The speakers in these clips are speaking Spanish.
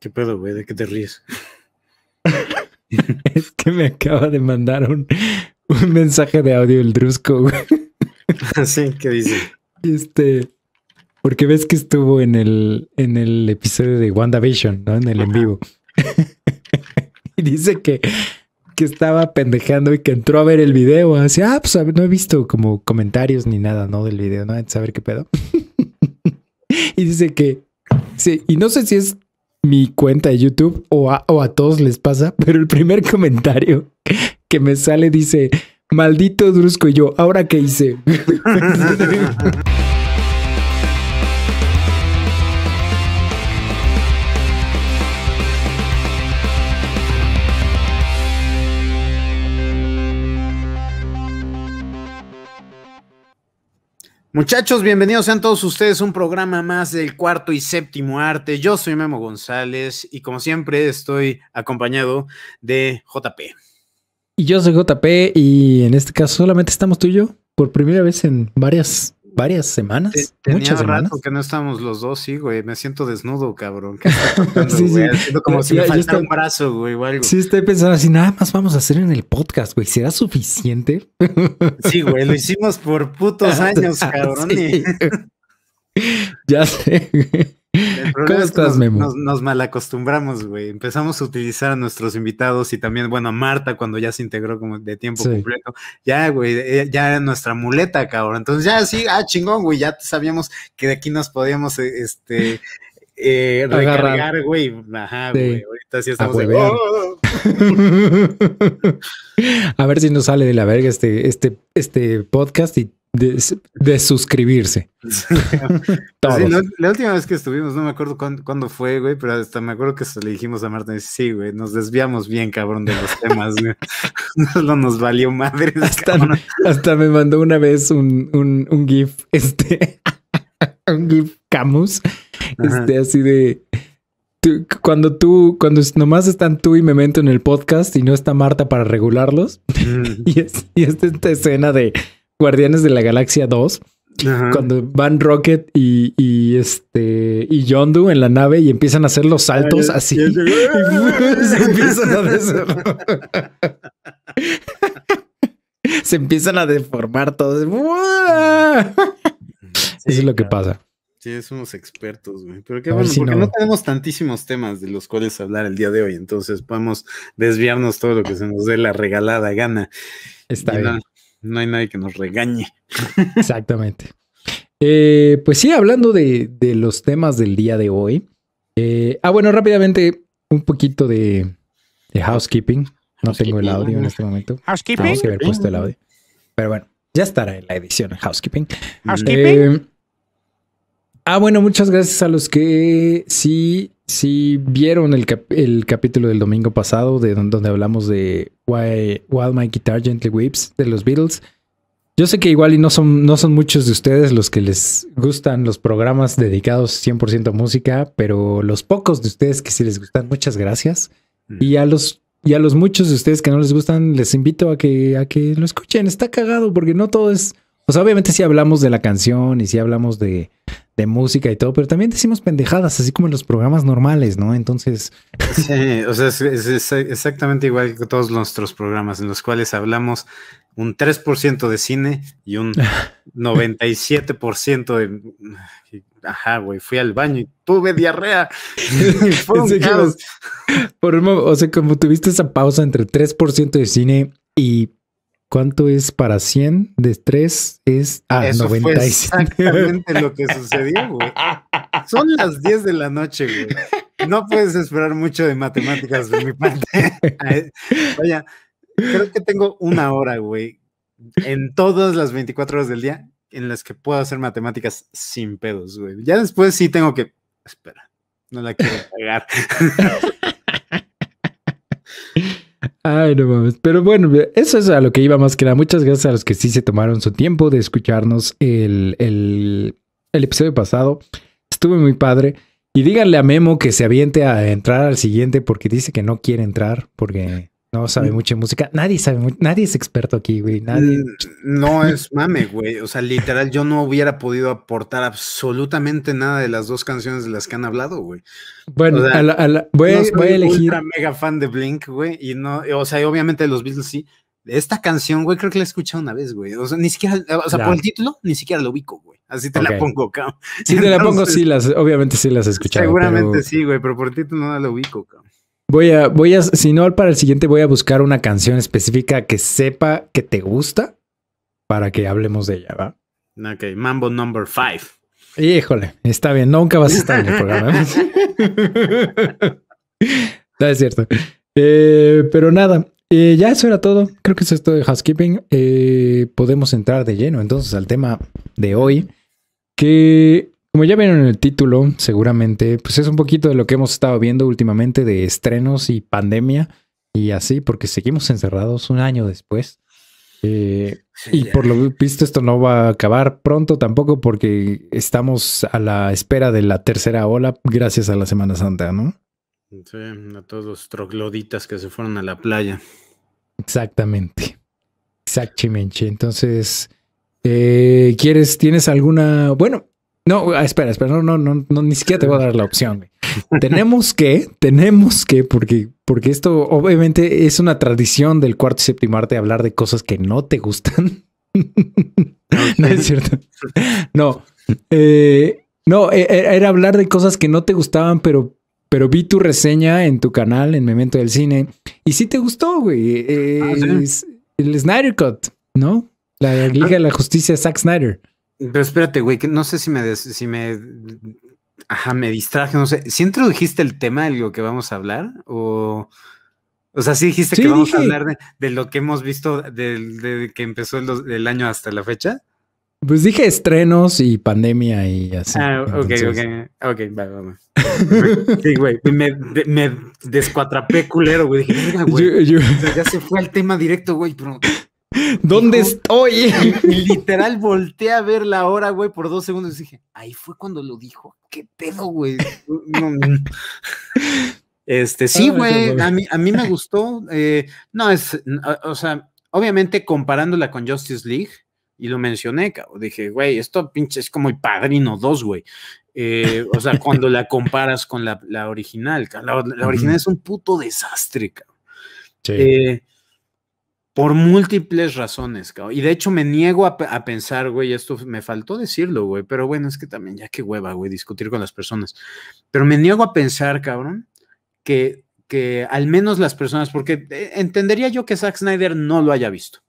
¿Qué pedo, güey? ¿De qué te ríes? es que me acaba de mandar un, mensaje de audio el Drusco, güey. Así, ¿qué dice? Este, porque ves que estuvo en el, en el episodio de WandaVision, ¿no? En el en vivo. y dice que que estaba pendejando y que entró a ver el video. Así, ah, pues no he visto como comentarios ni nada, ¿no? Del video, ¿no? Saber qué pedo. y dice que, sí, y no sé si es mi cuenta de YouTube o a, o a todos les pasa, pero el primer comentario que me sale dice, maldito Drusco y yo, ¿ahora qué hice? Muchachos, bienvenidos sean todos ustedes a un programa más del cuarto y séptimo arte. Yo soy Memo González y como siempre estoy acompañado de JP. Y yo soy JP y en este caso solamente estamos tú y yo por primera vez en varias varias semanas. mucho rato que no estamos los dos, sí, güey. Me siento desnudo, cabrón. sí, sí. como si me faltara un brazo, güey, o algo. Sí, estoy pensando así, nada más vamos a hacer en el podcast, güey. ¿Será suficiente? Sí, güey, lo hicimos por putos años, cabrón. ya sé, güey. nos, mal Nos, malacostumbramos, güey. Empezamos a utilizar a nuestros invitados y también, bueno, a Marta cuando ya se integró como de tiempo completo. Ya, güey, eh, ya era nuestra muleta, cabrón. Entonces, ya sí, ah, chingón, güey, ya sabíamos que de aquí nos podíamos, eh, este. Eh, recargar, güey. Ajá, güey. Ahorita sí estamos de... Oh". a ver si nos sale de la verga este, este, este podcast y de, suscribirse. la, última vez que estuvimos, no me acuerdo cuándo, fue, güey, pero hasta me acuerdo que le dijimos a Marta, sí, güey, nos desviamos bien, cabrón, de los temas, güey. No nos valió madre. Hasta, me, mandó una vez un, un, GIF, este, un GIF Camus, este, así de... cuando tú, cuando nomás están tú y me Memento en el podcast y no está Marta para regularlos, y, esta escena de Guardianes de la Galaxia 2. Cuando van Rocket y, este y Yondu en la nave y empiezan a hacer los ah, saltos así. se empiezan a se empiezan a deformar todos. Mm. Eso es lo que pasa. Sí, somos expertos, güey. Pero qué bueno, porque no... tenemos tantísimos temas de los cuales hablar el día de hoy, entonces podemos desviarnos todo lo que se nos dé la regalada gana. Está bien no hay nadie que nos regañe. Exactamente. Eh, pues sí, hablando de, los temas del día de hoy. Eh, ah, bueno, rápidamente un poquito de, housekeeping. No tengo el audio en este momento. Housekeeping. Vamos a haber puesto el audio. Pero bueno, ya estará en la edición housekeeping. Housekeeping. Eh, ah, bueno, muchas gracias a los que sí si vieron el, capítulo del domingo pasado, de donde, hablamos de Why, My Guitar Gently Weeps de los Beatles, yo sé que igual y no son, no son muchos de ustedes los que les gustan los programas dedicados 100% a música, pero los pocos de ustedes que sí les gustan, muchas gracias. Mm. Y a los, y los muchos de ustedes que no les gustan, les invito a que, a que lo escuchen. Está cagado porque no todo es... O sea, obviamente sí hablamos de la canción y si hablamos de, de música y todo, pero también decimos pendejadas, así como en los programas normales, ¿no? Entonces. Sí, o sea, es, exactamente igual que todos nuestros programas, en los cuales hablamos un 3% de cine y un 97% de. Ajá, güey, fui al baño y tuve diarrea. Fue o sea, como tuviste esa pausa entre 3% de cine y ¿Cuánto es para 100? De 3 es ah, a 96. exactamente lo que sucedió, güey. Son las 10 de la noche, güey. No puedes esperar mucho de matemáticas de mi parte. Oye, creo que tengo una hora, güey, en todas las 24 horas del día en las que puedo hacer matemáticas sin pedos, güey. Ya después sí tengo que. Espera, no la quiero pagar. Ay, no mames. Pero bueno, eso es a lo que iba más que nada. Muchas gracias a los que sí se tomaron su tiempo de escucharnos el, el, el episodio pasado. Estuve muy padre. Y díganle a Memo que se aviente a entrar al siguiente porque dice que no quiere entrar porque no sabe mucha música. Nadie sabe, nadie es experto aquí, güey. Nadie. No es mame, güey. O sea, literal, yo no hubiera podido aportar absolutamente nada de las dos canciones de las que han hablado, güey. Bueno, a la, a voy, soy a elegir. mega fan de Blink, güey. Y no, o sea, obviamente los Beatles sí. Esta canción, güey, creo que la he escuchado una vez, güey. O sea, ni siquiera, eh, o sea, por el título, ni siquiera lo ubico, güey. Así te la pongo, cabrón. Si te la pongo, sí las, obviamente sí las he escuchado. Seguramente sí, güey, pero por el título no la ubico, cabrón. Voy a, voy a, si no, para el siguiente voy a buscar una canción específica que sepa que te gusta para que hablemos de ella, ¿va? Ok, Mambo number five. Híjole, está bien, nunca vas a estar en el programa. ¿eh? es cierto. Eh, pero nada, eh, ya eso era todo. Creo que es esto de housekeeping. podemos entrar de lleno entonces al tema de hoy, que como ya vieron en el título, seguramente, pues es un poquito de lo que hemos estado viendo últimamente de estrenos y pandemia y así, porque seguimos encerrados un año después. Eh, y por lo visto esto no va a acabar pronto tampoco porque estamos a la espera de la tercera ola gracias a la Semana Santa, ¿no? Sí, a todos los trogloditas que se fueron a la playa. Exactamente. Exactamente. Entonces, eh, ¿quieres, tienes alguna? Bueno, no, ah, espera, espera, no, no, no, no, ni siquiera te voy a dar la opción. tenemos que, tenemos que, porque, porque esto obviamente es una tradición del cuarto y séptimo arte hablar de cosas que no te gustan. no es cierto. No, eh, no, e, e, era hablar de cosas que no te gustaban, pero, pero vi tu reseña en tu canal, en Memento del Cine, y sí te gustó, güey. Ah, el Snyder Cut, ¿no? La Liga de la Justicia, Zack Snyder. Pero espérate, güey, que no sé si me, si me, ajá, me distraje, no sé. ¿Si introdujiste el tema de lo que vamos a hablar? O, o sea, sí dijiste que vamos a hablar de, lo que hemos visto desde de que empezó el, año hasta la fecha. Pues dije estrenos y pandemia y así. Ah, ok, ok, ok, va, va, Sí, güey, me, descuatrapé culero, güey. Dije, mira, güey, ya se fue al tema directo, güey, pero ¿Dónde estoy? Literal volteé a ver la hora, güey, por dos segundos y dije, ahí fue cuando lo dijo. ¿Qué pedo, güey? Este, sí, ah, güey, a mí, a mí me gustó. Eh, no, es, o sea, obviamente comparándola con Justice League, y lo mencioné, cabrón, dije, güey, esto pinche es como el padrino 2, güey. Eh, o sea, cuando la comparas con la, original, la, original es un puto desastre, cabrón. Eh, por múltiples razones, Y de hecho me niego a, pensar, güey, esto me faltó decirlo, güey, pero bueno, es que también ya qué hueva, güey, discutir con las personas. Pero me niego a pensar, cabrón, que, que al menos las personas, porque eh, entendería yo que Zack Snyder no lo haya visto.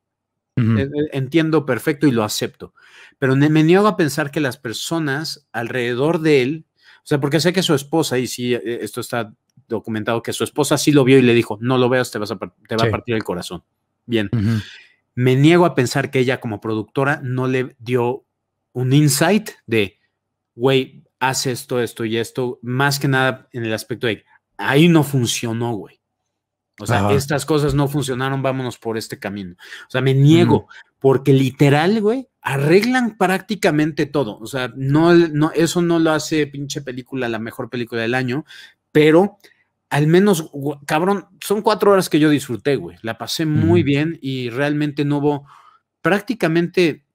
Entiendo perfecto y lo acepto, pero me niego a pensar que las personas alrededor de él, o sea, porque sé que su esposa, y sí, eh, esto está documentado, que su esposa sí lo vio y le dijo, no lo veas, te, vas te va a partir el corazón. Bien. Me niego a pensar que ella como productora no le dio un insight de, güey, hace esto, esto y esto, más que nada en el aspecto de, ahí no funcionó, güey. O sea, estas cosas no funcionaron, vámonos por este camino. O sea, me niego, porque literal, güey, arreglan prácticamente todo. O sea, no, no, eso no lo hace pinche película la mejor película del año, pero al menos, cabrón, son cuatro horas que yo disfruté, güey. La pasé muy bien y realmente no hubo prácticamente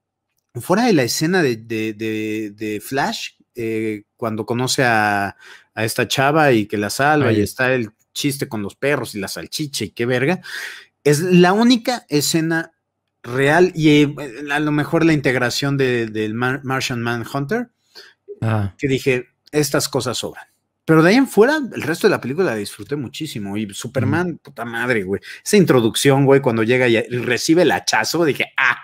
fuera de la escena de, Flash, eh, cuando conoce a, esta chava y que la salva y está el chiste con los perros y la salchicha y qué verga, es la única escena real y eh, a lo mejor la integración del Martian Manhunter, ah. que dije, estas cosas sobran. Pero de ahí en fuera, el resto de la película la disfruté muchísimo. Y Superman, puta madre, güey. Esa introducción, güey, cuando llega y recibe el hachazo, dije, ah,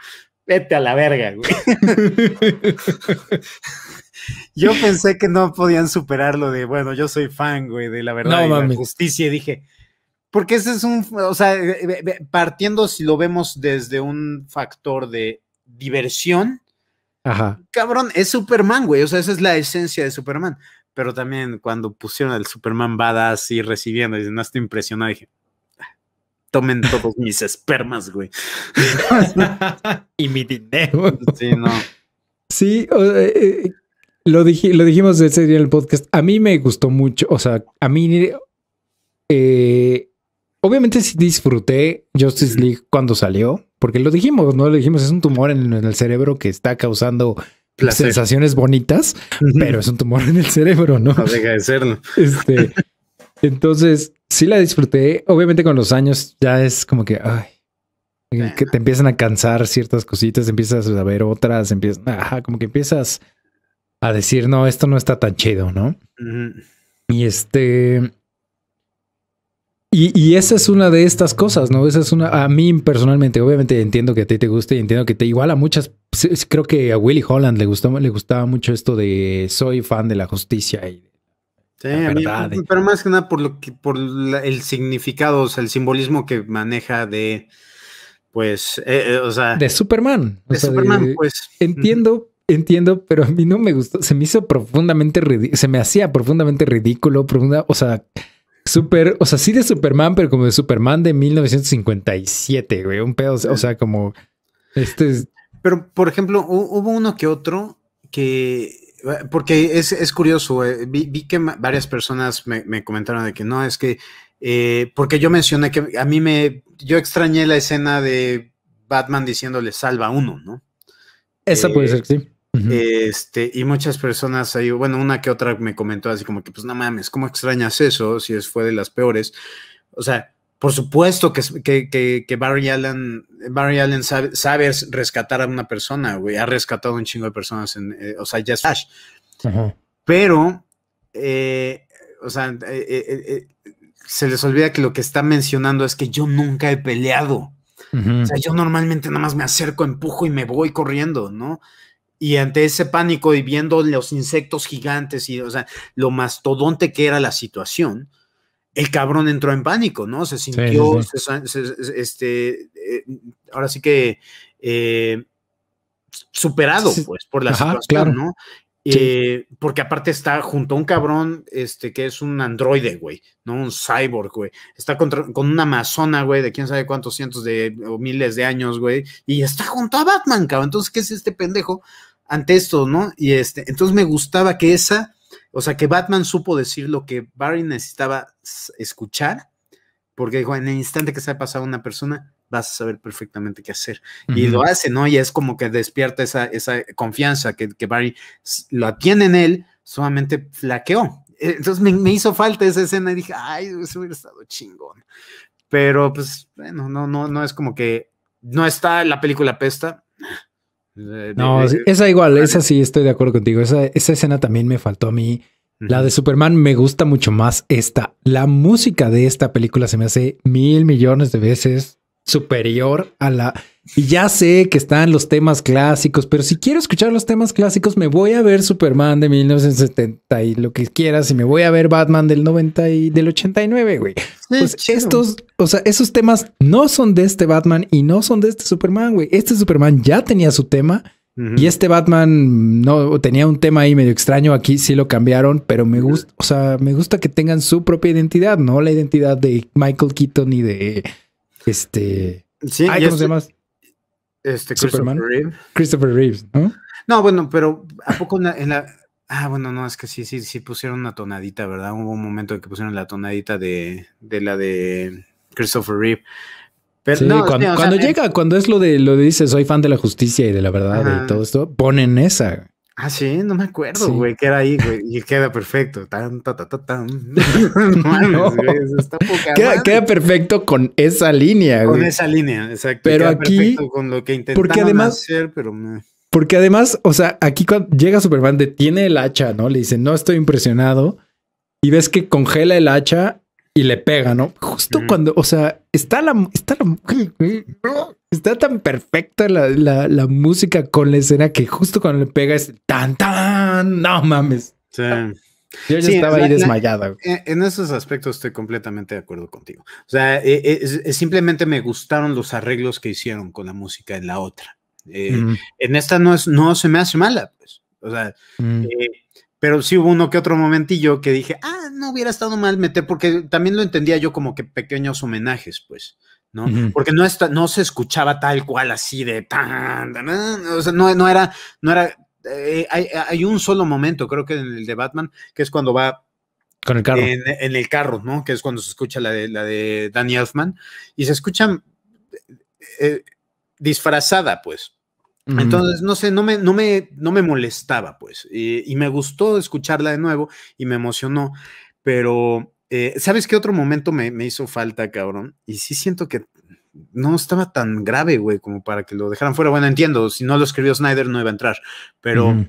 vete a la verga, güey. yo pensé que no podían superarlo de, bueno, yo soy fan, güey, de la verdad de y la justicia. Y dije, porque ese es un, o sea, eh, eh, partiendo si lo vemos desde un factor de diversión, Ajá. cabrón, es Superman, güey, o sea, esa es la esencia de Superman. Pero también cuando pusieron al Superman badass y recibiendo, y no estoy impresionado, dije, ah, tomen todos mis espermas, güey. y mi dinero. Sí, no. Sí, eh, eh, lo, lo dijimos ese día en el podcast. A mí me gustó mucho, o sea, a mí... Eh, obviamente disfruté Justice League cuando salió, porque lo dijimos, ¿no? Lo dijimos, es un tumor en el cerebro que está causando las sensaciones bonitas, pero es un tumor en el cerebro, ¿no? No deja de ser, Este, entonces, sí la disfruté. Obviamente con los años ya es como que, que te empiezan a cansar ciertas cositas, empiezas a ver otras, empiezas, como que empiezas a decir, no, esto no está tan chido, ¿no? Y este, y, esa es una de estas cosas, ¿no? Esa es una, a mí personalmente, obviamente entiendo que a ti te guste y entiendo que te iguala a muchas, creo que a Willy Holland le, gustó, le gustaba mucho esto de soy fan de la justicia y Sí, pero más que nada por lo que, por el significado, o sea, el simbolismo que maneja de, pues, eh, eh, o sea, de Superman, de Superman, pues, entiendo, entiendo, pero a mí no me gustó, se me hizo profundamente, se me hacía profundamente ridículo, profunda, o sea, Super, o sea, sí de Superman, pero como de Superman de 1957, güey. Un pedo, o sea, como. Este Pero, por ejemplo, hubo uno que otro que. Porque es, curioso, eh, vi, que varias personas me, comentaron de que no, es que. Eh, porque yo mencioné que a mí me. Yo extrañé la escena de Batman diciéndole salva uno, ¿no? Esa puede eh, ser, sí. Este, y muchas personas ahí, bueno, una que otra me comentó así como que, pues no mames, ¿cómo extrañas eso? Si es, fue de las peores. O sea, por supuesto que, que, que, Barry Allen, Barry Allen sabe, rescatar a una persona, güey. Ha rescatado un chingo de personas en, eh, o sea, ya Flash. Pero, eh, o sea, eh, se les olvida que lo que está mencionando es que yo nunca he peleado. O sea, yo normalmente nada más me acerco, empujo y me voy corriendo, ¿no? y ante ese pánico y viendo los insectos gigantes y o sea, lo mastodonte que era la situación, el cabrón entró en pánico, ¿no? Se sintió, este, eh, ahora sí que eh, superado, pues, por la situación, ¿no? Eh, porque aparte está junto a un cabrón, este, que es un androide, güey, ¿no? Un cyborg, güey. Está con una amazona, güey, de quién sabe cuántos cientos de, o miles de años, güey. Y está junto a Batman, cabrón. Entonces, ¿qué es este pendejo? ante esto, ¿no? Y este, entonces me gustaba que esa, o sea, que Batman supo decir lo que Barry necesitaba escuchar, porque dijo, en el instante que se ha pasado una persona, vas a saber perfectamente qué hacer. Y lo hace, ¿no? Y es como que despierta esa, confianza que, que Barry lo tiene en él, solamente flaqueó. E, entonces me, me, hizo falta esa escena y dije, ay, eso hubiera estado chingón. Pero pues, bueno, no, no, no es como que no está la película pesta, no, esa igual, esa sí estoy de acuerdo contigo. Esa, esa escena también me faltó a mí. La de Superman me gusta mucho más esta. La música de esta película se me hace mil millones de veces superior a la... Y ya sé que están los temas clásicos, pero si quiero escuchar los temas clásicos, me voy a ver Superman de 1970 y lo que quieras, y me voy a ver Batman del 90 y del 89, güey. Pues estos, o sea, esos temas no son de este Batman y no son de este Superman, güey. Este Superman ya tenía su tema. Y este Batman no tenía un tema ahí medio extraño. Aquí sí lo cambiaron, pero me gusta, o sea, me gusta que tengan su propia identidad, no la identidad de Michael Keaton y de este. Sí, ay, demás? Este, este, Christopher Reeves. Christopher Reeves, ¿no? No, bueno, pero ¿a poco en la, Ah, bueno, no, es que sí, sí, sí pusieron una tonadita, ¿verdad? Hubo un momento en que pusieron la tonadita de, de la de Christopher Reeves. Pero sí, este, cuando, llega, cuando es lo de lo de soy fan de la justicia y de la verdad y todo esto, ponen esa. Ah, sí, no me acuerdo, güey, que era ahí, güey, y queda perfecto. Tan, ta, ta, ta, no está poca queda, perfecto con esa línea, güey. Con esa línea, exacto. Pero aquí, con lo que porque además, hacer, pero... Porque además, o sea, aquí cuando llega Superman, detiene el hacha, ¿no? Le dice, no estoy impresionado. Y ves que congela el hacha y le pega, ¿no? Justo cuando, o sea, está la, está está tan perfecta la, música con la escena que justo cuando le pega es tan, tan, no mames. Yo ya estaba ahí desmayada. Eh, en esos aspectos estoy completamente de acuerdo contigo. O sea, eh, eh, simplemente me gustaron los arreglos que hicieron con la música en la otra. En esta no, es, no se me hace mala, pues. O sea, pero sí hubo uno que otro momentillo que dije, ah, no hubiera estado mal meter, porque también lo entendía yo como que pequeños homenajes, pues. ¿no? Porque no, está, no se escuchaba tal cual así de tan, o sea, no, no era, no era, eh, hay, un solo momento, creo que en el de Batman, que es cuando va con el carro. En, el carro, ¿no? Que es cuando se escucha la de, la de Danny Elfman y se escucha eh, disfrazada, pues, entonces, no sé, no me, no me, no me molestaba, pues, eh, y me gustó escucharla de nuevo y me emocionó, pero, eh, ¿sabes qué otro momento me, hizo falta, cabrón? Y sí siento que no estaba tan grave, güey, como para que lo dejaran fuera. Bueno, entiendo, si no lo escribió Snyder no iba a entrar, pero,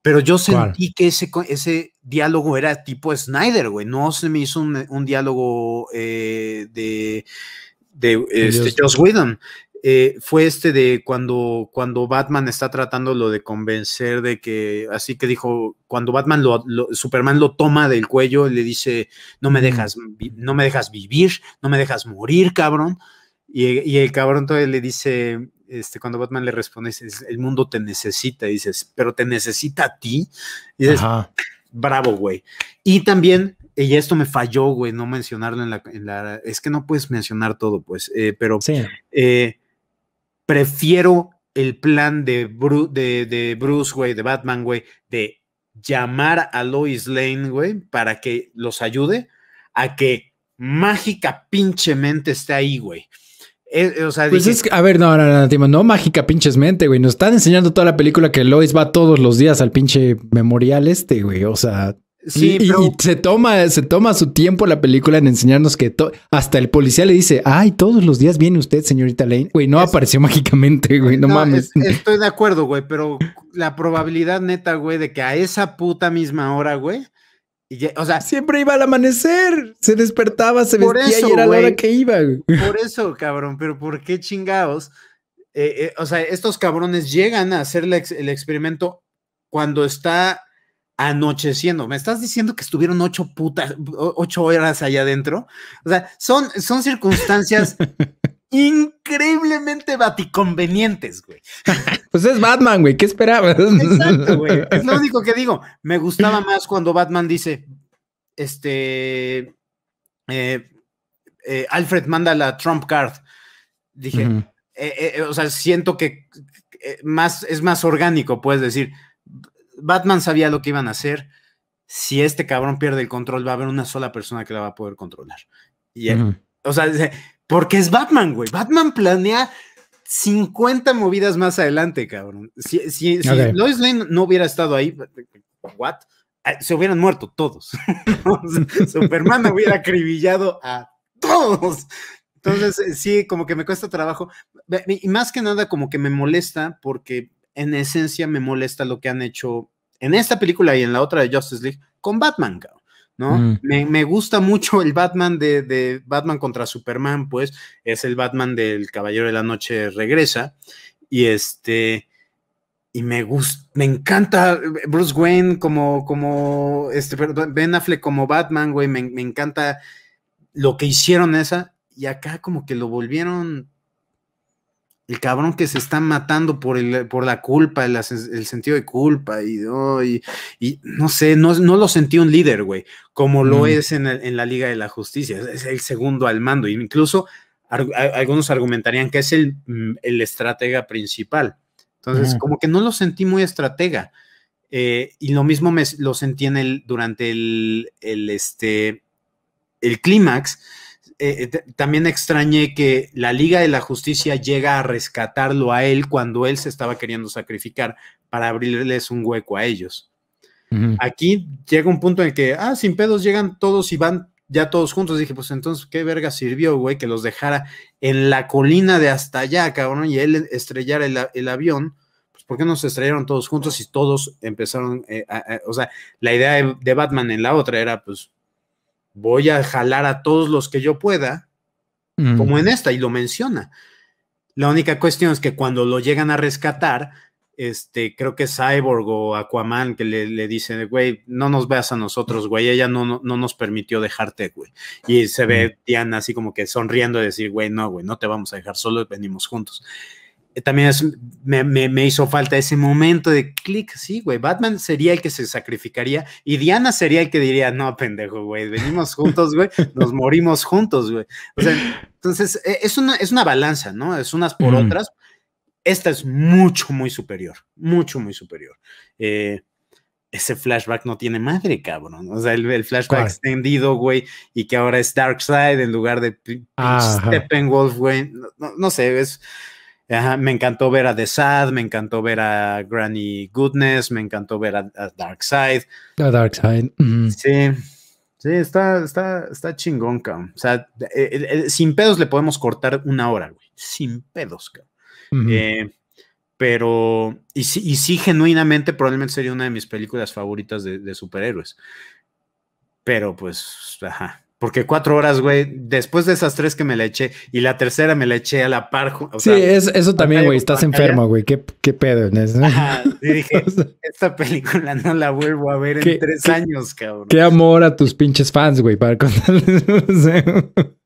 pero yo sentí que ese, ese diálogo era tipo Snyder, güey, no se me hizo un, diálogo eh, de de este, Whedon. Eh, fue este de cuando, cuando Batman está tratando lo de convencer de que, así que dijo, cuando Batman lo, Superman lo toma del cuello y le dice, no me dejas, no me dejas vivir, no me dejas morir, cabrón. Y, el cabrón todavía le dice, este, cuando Batman le responde, el mundo te necesita, dices, pero te necesita a ti. Y dices, bravo, güey. Y también eh, y esto me falló, güey, no mencionarlo en la, Es que no puedes mencionar todo, pues, eh, pero prefiero el plan de, de, Bruce, güey, de Batman, güey, de llamar a Lois Lane, güey, para que los ayude a que mágica Pinche Mente esté ahí, güey. Eh, o sea, pues es a ver, no, no, no, no, no mágica pinches mente, güey. Nos están enseñando toda la película que Lois va todos los días al pinche memorial este, güey. O sea, y, se toma, se toma su tiempo la película en enseñarnos que hasta el policía le dice, ay, todos los días viene usted, señorita Lane. Güey, no apareció mágicamente, güey, no, mames. estoy de acuerdo, güey, pero la probabilidad neta, güey, de que a esa puta misma hora, güey, o sea, siempre iba al amanecer, se despertaba, se vestía y era la hora que iba. Güey. Por eso, cabrón, pero ¿por qué chingados? Eh, eh, o sea, estos cabrones llegan a hacer el experimento cuando está anocheciendo. ¿Me estás diciendo que estuvieron ocho putas, ocho horas allá adentro? O sea, son, son circunstancias increíblemente baticonvenientes, güey. Pues es Batman, güey, ¿qué esperabas? Exacto, güey. Es lo único que digo. Me gustaba más cuando Batman dice, este, eh, eh, Alfred manda la Trump card. Dije, eh, o sea, siento que más, es más orgánico, puedes decir, Batman sabía lo que iban a hacer. Si este cabrón pierde el control, va a haber una sola persona que la va a poder controlar. Y O sea, porque es Batman, güey. Batman planea 50 movidas más adelante, cabrón. Si, Lois Lane no hubiera estado ahí, ¿what? Ah, se hubieran muerto todos. Superman hubiera acribillado a todos. Entonces, sí, como que me cuesta trabajo. Y más que nada, como que me molesta porque en esencia me molesta lo que han hecho en esta película y en la otra de Justice League con Batman, ¿no? Mm. Me, gusta mucho el Batman de, Batman contra Superman, pues es el Batman del Caballero de la Noche regresa y este y me gusta, me encanta Bruce Wayne como, como, este, Ben Affleck como Batman, güey, me, me encanta lo que hicieron esa, y acá como que lo volvieron el cabrón que se está matando por, el, por la culpa, el, sentido de culpa, y, no sé, no, lo sentí un líder, güey, como lo es en, la Liga de la Justicia, es el segundo al mando, incluso algunos argumentarían que es el, mm, estratega principal. Entonces, como que no lo sentí muy estratega. Eh, y lo mismo me, lo sentí en el, durante el, el, este, el clímax, eh, también extrañé que la Liga de la Justicia llega a rescatarlo a él cuando él se estaba queriendo sacrificar para abrirles un hueco a ellos. Aquí llega un punto en que, ah, sin pedos llegan todos y van ya todos juntos. Dije, pues entonces, ¿qué verga sirvió, güey, que los dejara en la colina de hasta allá, cabrón, y él estrellara el, avión? Pues, ¿por qué no se estrellaron todos juntos y todos empezaron, eh, a, o sea, la idea de, de Batman en la otra era, pues, voy a jalar a todos los que yo pueda, como en esta, y lo menciona. La única cuestión es que cuando lo llegan a rescatar, este, creo que Cyborg o Aquaman que le, le dicen, güey, no nos veas a nosotros, güey, ella no, no, no nos permitió dejarte, güey. Y se ve Diana así como que sonriendo y decir, güey, no, güey, no te vamos a dejar, solo venimos juntos también me, me, hizo falta ese momento de clic, sí, güey, Batman sería el que se sacrificaría y Diana sería el que diría, no, pendejo, güey, venimos juntos, güey, nos morimos juntos, güey. O sea, entonces, e, es una, es una balanza, ¿no? Es unas por otras. Esta es mucho, muy superior, mucho, muy superior. Eh, ese flashback no tiene madre, cabrón. O sea, el, flashback extendido, güey, y que ahora es Darkseid en lugar de Steppenwolf, güey. No, no, no, sé, es, me encantó ver a The Sad, me encantó ver a Granny Goodness, me encantó ver a, Dark Darkseid. A Darkseid. Sí, sí, está, está, está chingón, cabrón. O sea, eh, eh, eh, sin pedos le podemos cortar una hora, güey. Sin pedos, cabrón. pero, y sí, y sí, genuinamente, probablemente sería una de mis películas favoritas de, de superhéroes. Pero pues, ajá, porque cuatro horas, güey, después de esas tres que me la eché y la tercera me la eché a la par. sí, es, eso también, güey, estás enfermo, güey. ¿Qué, pedo? En dije, esta película no la vuelvo a ver en tres años, cabrón. Qué amor a tus pinches fans, güey, para contarles.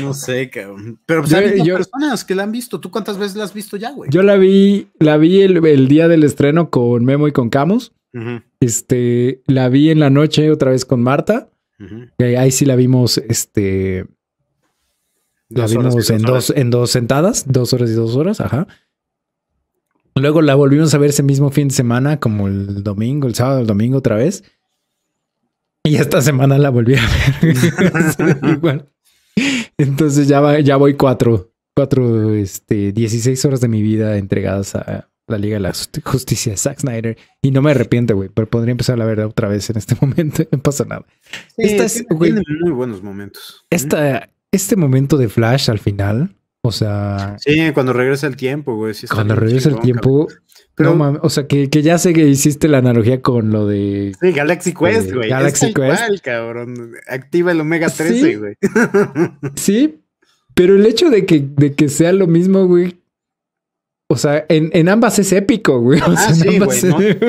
No sé, cabrón. Pero pues, personas que la han visto. ¿Tú cuántas veces la has visto ya, güey? Yo la vi, la vi el, día del estreno con Memo y con Camus. Este, la vi en la noche otra vez con Marta. Y ahí, sí la vimos, este. La vimos en, dos, en dos sentadas, dos horas y dos horas, ajá. Luego la volvimos a ver ese mismo fin de semana, como el domingo, el sábado, el domingo otra vez. Y esta semana la volví a ver. igual entonces ya, ya voy cuatro, cuatro, este, 16 horas de mi vida entregadas a, la Liga de la Justicia de Zack Snyder. Y no me arrepiento, güey, pero podría empezar la verdad otra vez en este momento. No pasa nada. esta es, tiene, muy buenos momentos. este momento de Flash al final, o sea. Sí, cuando regresa el tiempo, güey. cuando regresa el tiempo. Pero, no mames, o sea, que, ya sé que hiciste la analogía con lo de. Sí, Galaxy Quest, güey. Galaxy Quest. cabrón. Activa el Omega 13, güey. ¿Sí? sí, pero el hecho de que, de que sea lo mismo, güey, o sea, en, ambas es épico, güey.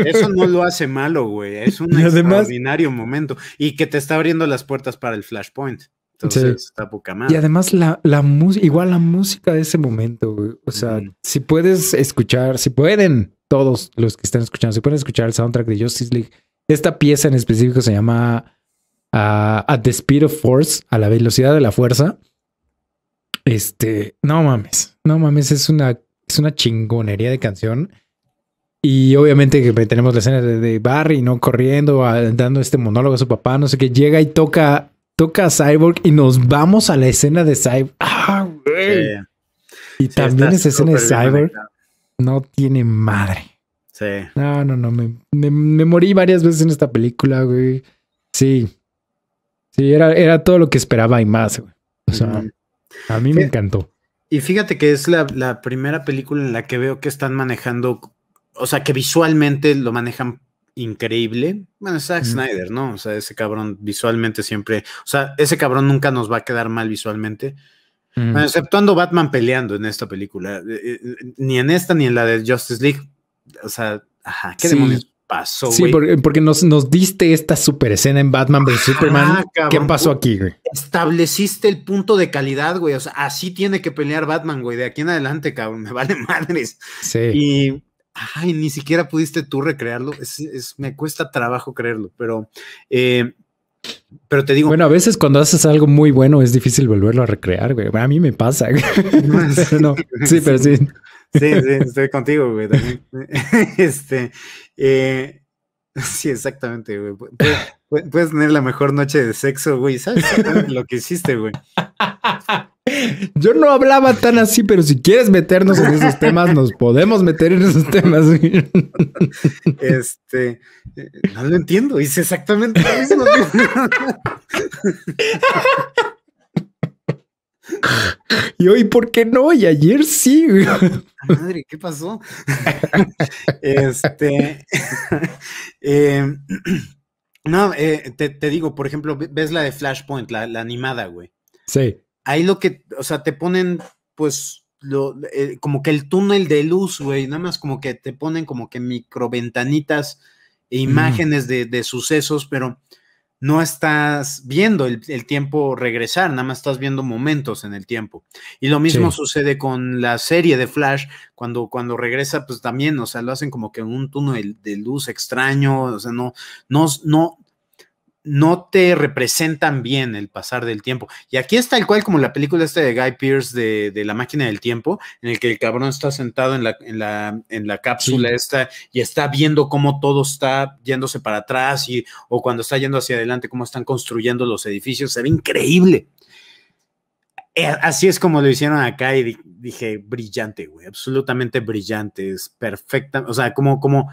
Eso no lo hace malo, güey. Es un extraordinario momento. Y que te está abriendo las puertas para el Flashpoint. Entonces, está poca madre. Y además, la, la música, igual la música de ese momento, güey. O sea, si puedes escuchar, si pueden todos los que están escuchando, si pueden escuchar el soundtrack de Justice League, esta pieza en específico se llama At ah, the Speed of Force, a la velocidad de la fuerza. Este, no mames, no mames, es una es una chingonería de canción. Y obviamente que tenemos la escena de Barry, ¿no? Corriendo, dando este monólogo a su papá, no sé qué. Llega y toca, toca Cyborg y nos vamos a la escena de Cyborg. ¡Ah, güey! Y también esa escena de Cyborg no tiene madre. Sí. No, no, no. Me, morí varias veces en esta película, güey. Sí. Sí, era, era todo lo que esperaba y más, güey. O sea, a mí me encantó. Y fíjate que es la, primera película en la que veo que están manejando, o sea, que visualmente lo manejan increíble. Bueno, Zack Snyder, ¿no? O sea, ese cabrón visualmente siempre, o sea, ese cabrón nunca nos va a quedar mal visualmente. exceptuando Batman peleando en esta película, eh, eh, ni en esta ni en la de Justice League. O sea, ajá, qué demonios pasó? Sí, porque, nos, diste esta super escena en Batman vs Superman. ¿Qué pasó aquí, güey? Estableciste el punto de calidad, güey. O sea, así tiene que pelear Batman, güey. De aquí en adelante, cabrón, me vale madres. Sí. Y ay, ni siquiera pudiste tú recrearlo. Es, me cuesta trabajo creerlo, pero, eh, pero te digo. Bueno, a veces cuando haces algo muy bueno es difícil volverlo a recrear, güey. A mí me pasa. No, sí, pero sí, sí. Sí, estoy contigo, güey. Este, eh, sí, exactamente, güey. Puedes, tener la mejor noche de sexo, güey. ¿Sabes lo que hiciste, güey? Yo no hablaba tan así, pero si quieres meternos en esos temas, nos podemos meter en esos temas. Este, eh, no lo entiendo, hice exactamente lo mismo. Y hoy, ¿por qué no? Y ayer sí. Madre, ¿qué pasó? este. Em, no, eh, te, digo, por ejemplo, ves la de Flashpoint, la, animada, güey. Sí. Ahí lo que, o sea, te ponen, pues, lo, eh, como que el túnel de luz, güey, nada más como que te ponen como que microventanitas e mm. imágenes de, de, sucesos, pero no estás viendo el, tiempo regresar, nada más estás viendo momentos en el tiempo. Y lo mismo sucede con la serie de Flash, cuando, cuando regresa, pues también, o sea, lo hacen como que en un tono de, luz extraño, o sea, no, no, no, no te representan bien el pasar del tiempo. Y aquí está el cual como la película esta de Guy Pierce de, La máquina del tiempo, en el que el cabrón está sentado en la, la, en la cápsula y está viendo cómo todo está yéndose para atrás y, o cuando está yendo hacia adelante, cómo están construyendo los edificios. Se ve increíble. Eh, así es como lo hicieron acá y dije, brillante, güey, absolutamente brillante, es perfecta, o sea, como, como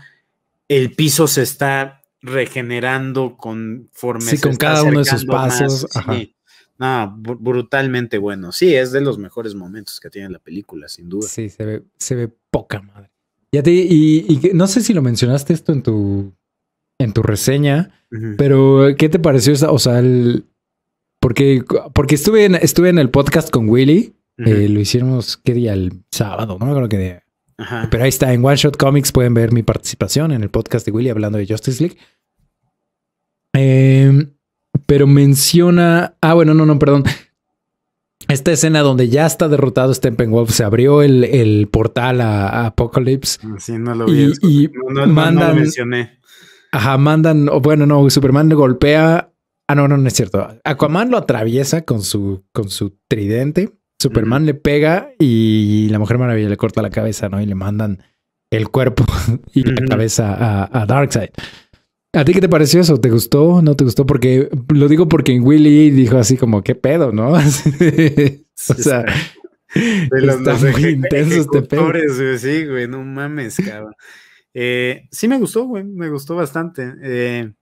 el piso se está regenerando conforme sí, con cada uno de sus pasos. brutalmente bueno. Sí, es de los mejores momentos que tiene la película, sin duda. Sí, se ve, se ve poca madre. Y, y, no sé si lo mencionaste esto en tu, en tu reseña, pero ¿qué te pareció esa? O sea, el, porque, porque estuve, en, estuve en el podcast con Willy. Eh, lo hicimos, ¿qué día? El sábado, no me acuerdo qué día. Pero ahí está, en One Shot Comics pueden ver mi participación en el podcast de Willy hablando de Justice League. Em, pero menciona. Ah, bueno, no, no, perdón. Esta escena donde ya está derrotado Steppenwolf, se abrió el, portal a, Apocalypse. Ah, sí, no lo vi. Y, mandan, lo mencioné. Ajá, mandan. bueno, no, Superman le golpea. Ah, no, no, no es cierto. Aquaman lo atraviesa con su, con su tridente. Superman le pega y la Mujer Maravilla le corta la cabeza, ¿no? Y le mandan el cuerpo y la cabeza a Darkseid. ¿A ti qué te pareció eso? ¿Te gustó? ¿No te gustó? Porque lo digo porque en Willy dijo así como, ¿qué pedo, no? o sea, de los, está muy este pedo. Güey, sí, güey, no mames, cabrón. Eh, sí me gustó, güey, me gustó bastante. Eh,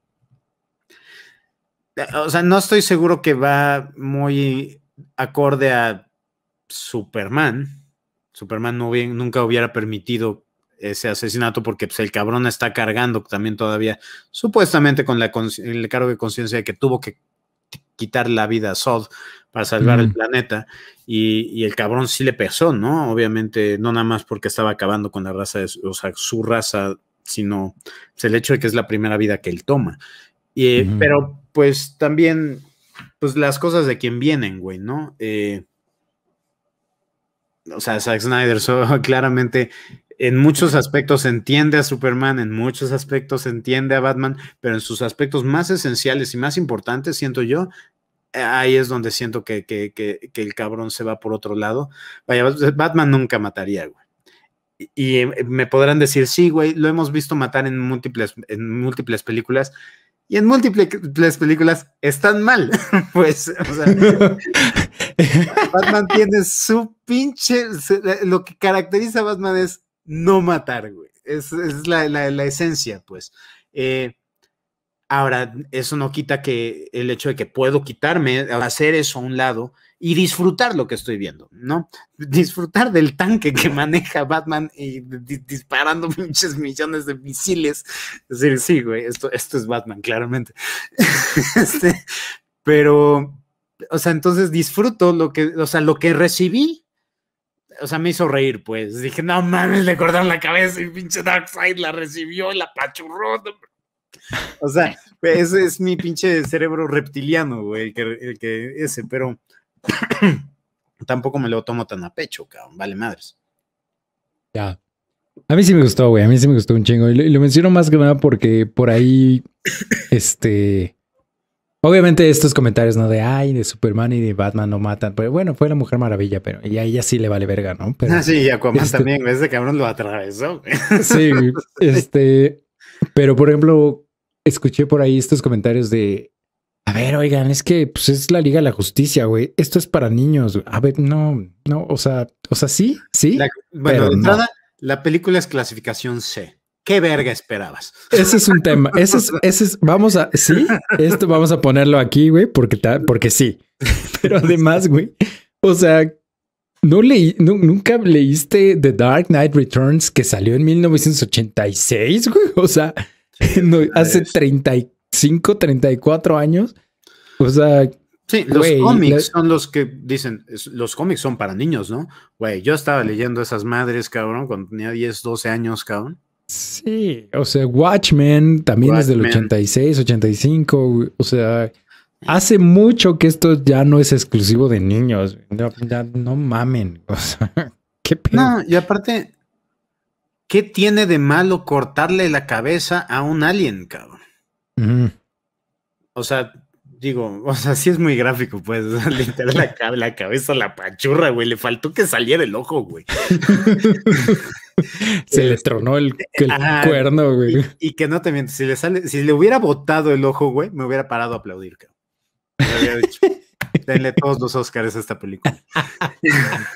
o sea, no estoy seguro que va muy acorde a Superman. Superman no nunca hubiera permitido ese asesinato porque pues, el cabrón está cargando también todavía, supuestamente con el cargo de conciencia de que tuvo que quitar la vida a Sod para salvar el planeta y, el cabrón sí le pesó, ¿no? Obviamente, no nada más porque estaba acabando con la raza, de, o sea, su raza, sino pues, el hecho de que es la primera vida que él toma. Pero pues también, pues las cosas de quien vienen, güey, ¿no? Eh, o sea, Zack Snyder claramente en muchos aspectos entiende a Superman, en muchos aspectos entiende a Batman, pero en sus aspectos más esenciales y más importantes, siento yo, ahí es donde siento que, que, el cabrón se va por otro lado. Vaya, Batman nunca mataría, güey. Y, eh, me podrán decir, sí, güey, lo hemos visto matar en múltiples, en múltiples películas y en múltiples películas están mal. pues, o sea, Batman tiene su pinche. Lo que caracteriza a Batman es no matar, güey. Es, es la, esencia, pues. Eh, ahora, eso no quita que el hecho de que puedo quitarme, hacer eso a un lado y disfrutar lo que estoy viendo, ¿no? Disfrutar del tanque que maneja Batman y disparando muchos millones de misiles. Es decir, sí, güey, esto, esto es Batman, claramente. Este, pero, o sea, entonces disfruto lo que, o sea, lo que recibí o sea, me hizo reír, pues. Dije, no mames, le cortaron la cabeza y pinche Darkseid la recibió y la pachurró. O sea, ese es mi pinche cerebro reptiliano, güey, el que, ese, pero tampoco me lo tomo tan a pecho, cabrón, vale madres. Ya. A mí sí me gustó, güey, a mí sí me gustó un chingo. y lo menciono más que nada porque por ahí, este, Obviamente estos comentarios, ¿no? De, ay, de Superman y de Batman no matan. Pero bueno, fue la Mujer Maravilla, pero y a ella sí le vale verga, ¿no? Ah, sí, y Aquaman este, también, ese cabrón lo atravesó. sí, este... Pero, por ejemplo, escuché por ahí estos comentarios de, a ver, oigan, es que pues, es la Liga de la Justicia, güey. Esto es para niños. A ver, no, no, o sea, o sea, sí, sí. bueno, de entrada, la película es clasificación C. ¿Qué verga esperabas? Ese es un tema. Ese es, ese es, vamos a, sí, esto vamos a ponerlo aquí, güey, porque, porque sí. Pero además, güey, o sea, ¿no leí, nunca leíste The Dark Knight Returns que salió en 1986, güey. O sea, hace 35, 34 años. O sea, Sí, los cómics son los que dicen, los cómics son para niños, ¿no? Güey, yo estaba leyendo esas madres, cabrón, cuando tenía 10, 12 años, cabrón. Sí, o sea, Watchmen también es del 86, 85, o sea, hace mucho que esto ya no es exclusivo de niños, ya no mamen, o sea, qué pena. No, y aparte, ¿qué tiene de malo cortarle la cabeza a un alien, cabrón? O sea, digo, o sea, sí es muy gráfico, pues, literal la, la cabeza, la pachurra, güey, le faltó que saliera el ojo, güey. Se le este, tronó el, eh, cuerno, güey. Y, que no te mientes, si le sale, si le hubiera botado el ojo, güey, me hubiera parado a aplaudir, cabrón. Me había dicho. Denle todos los Oscars a esta película.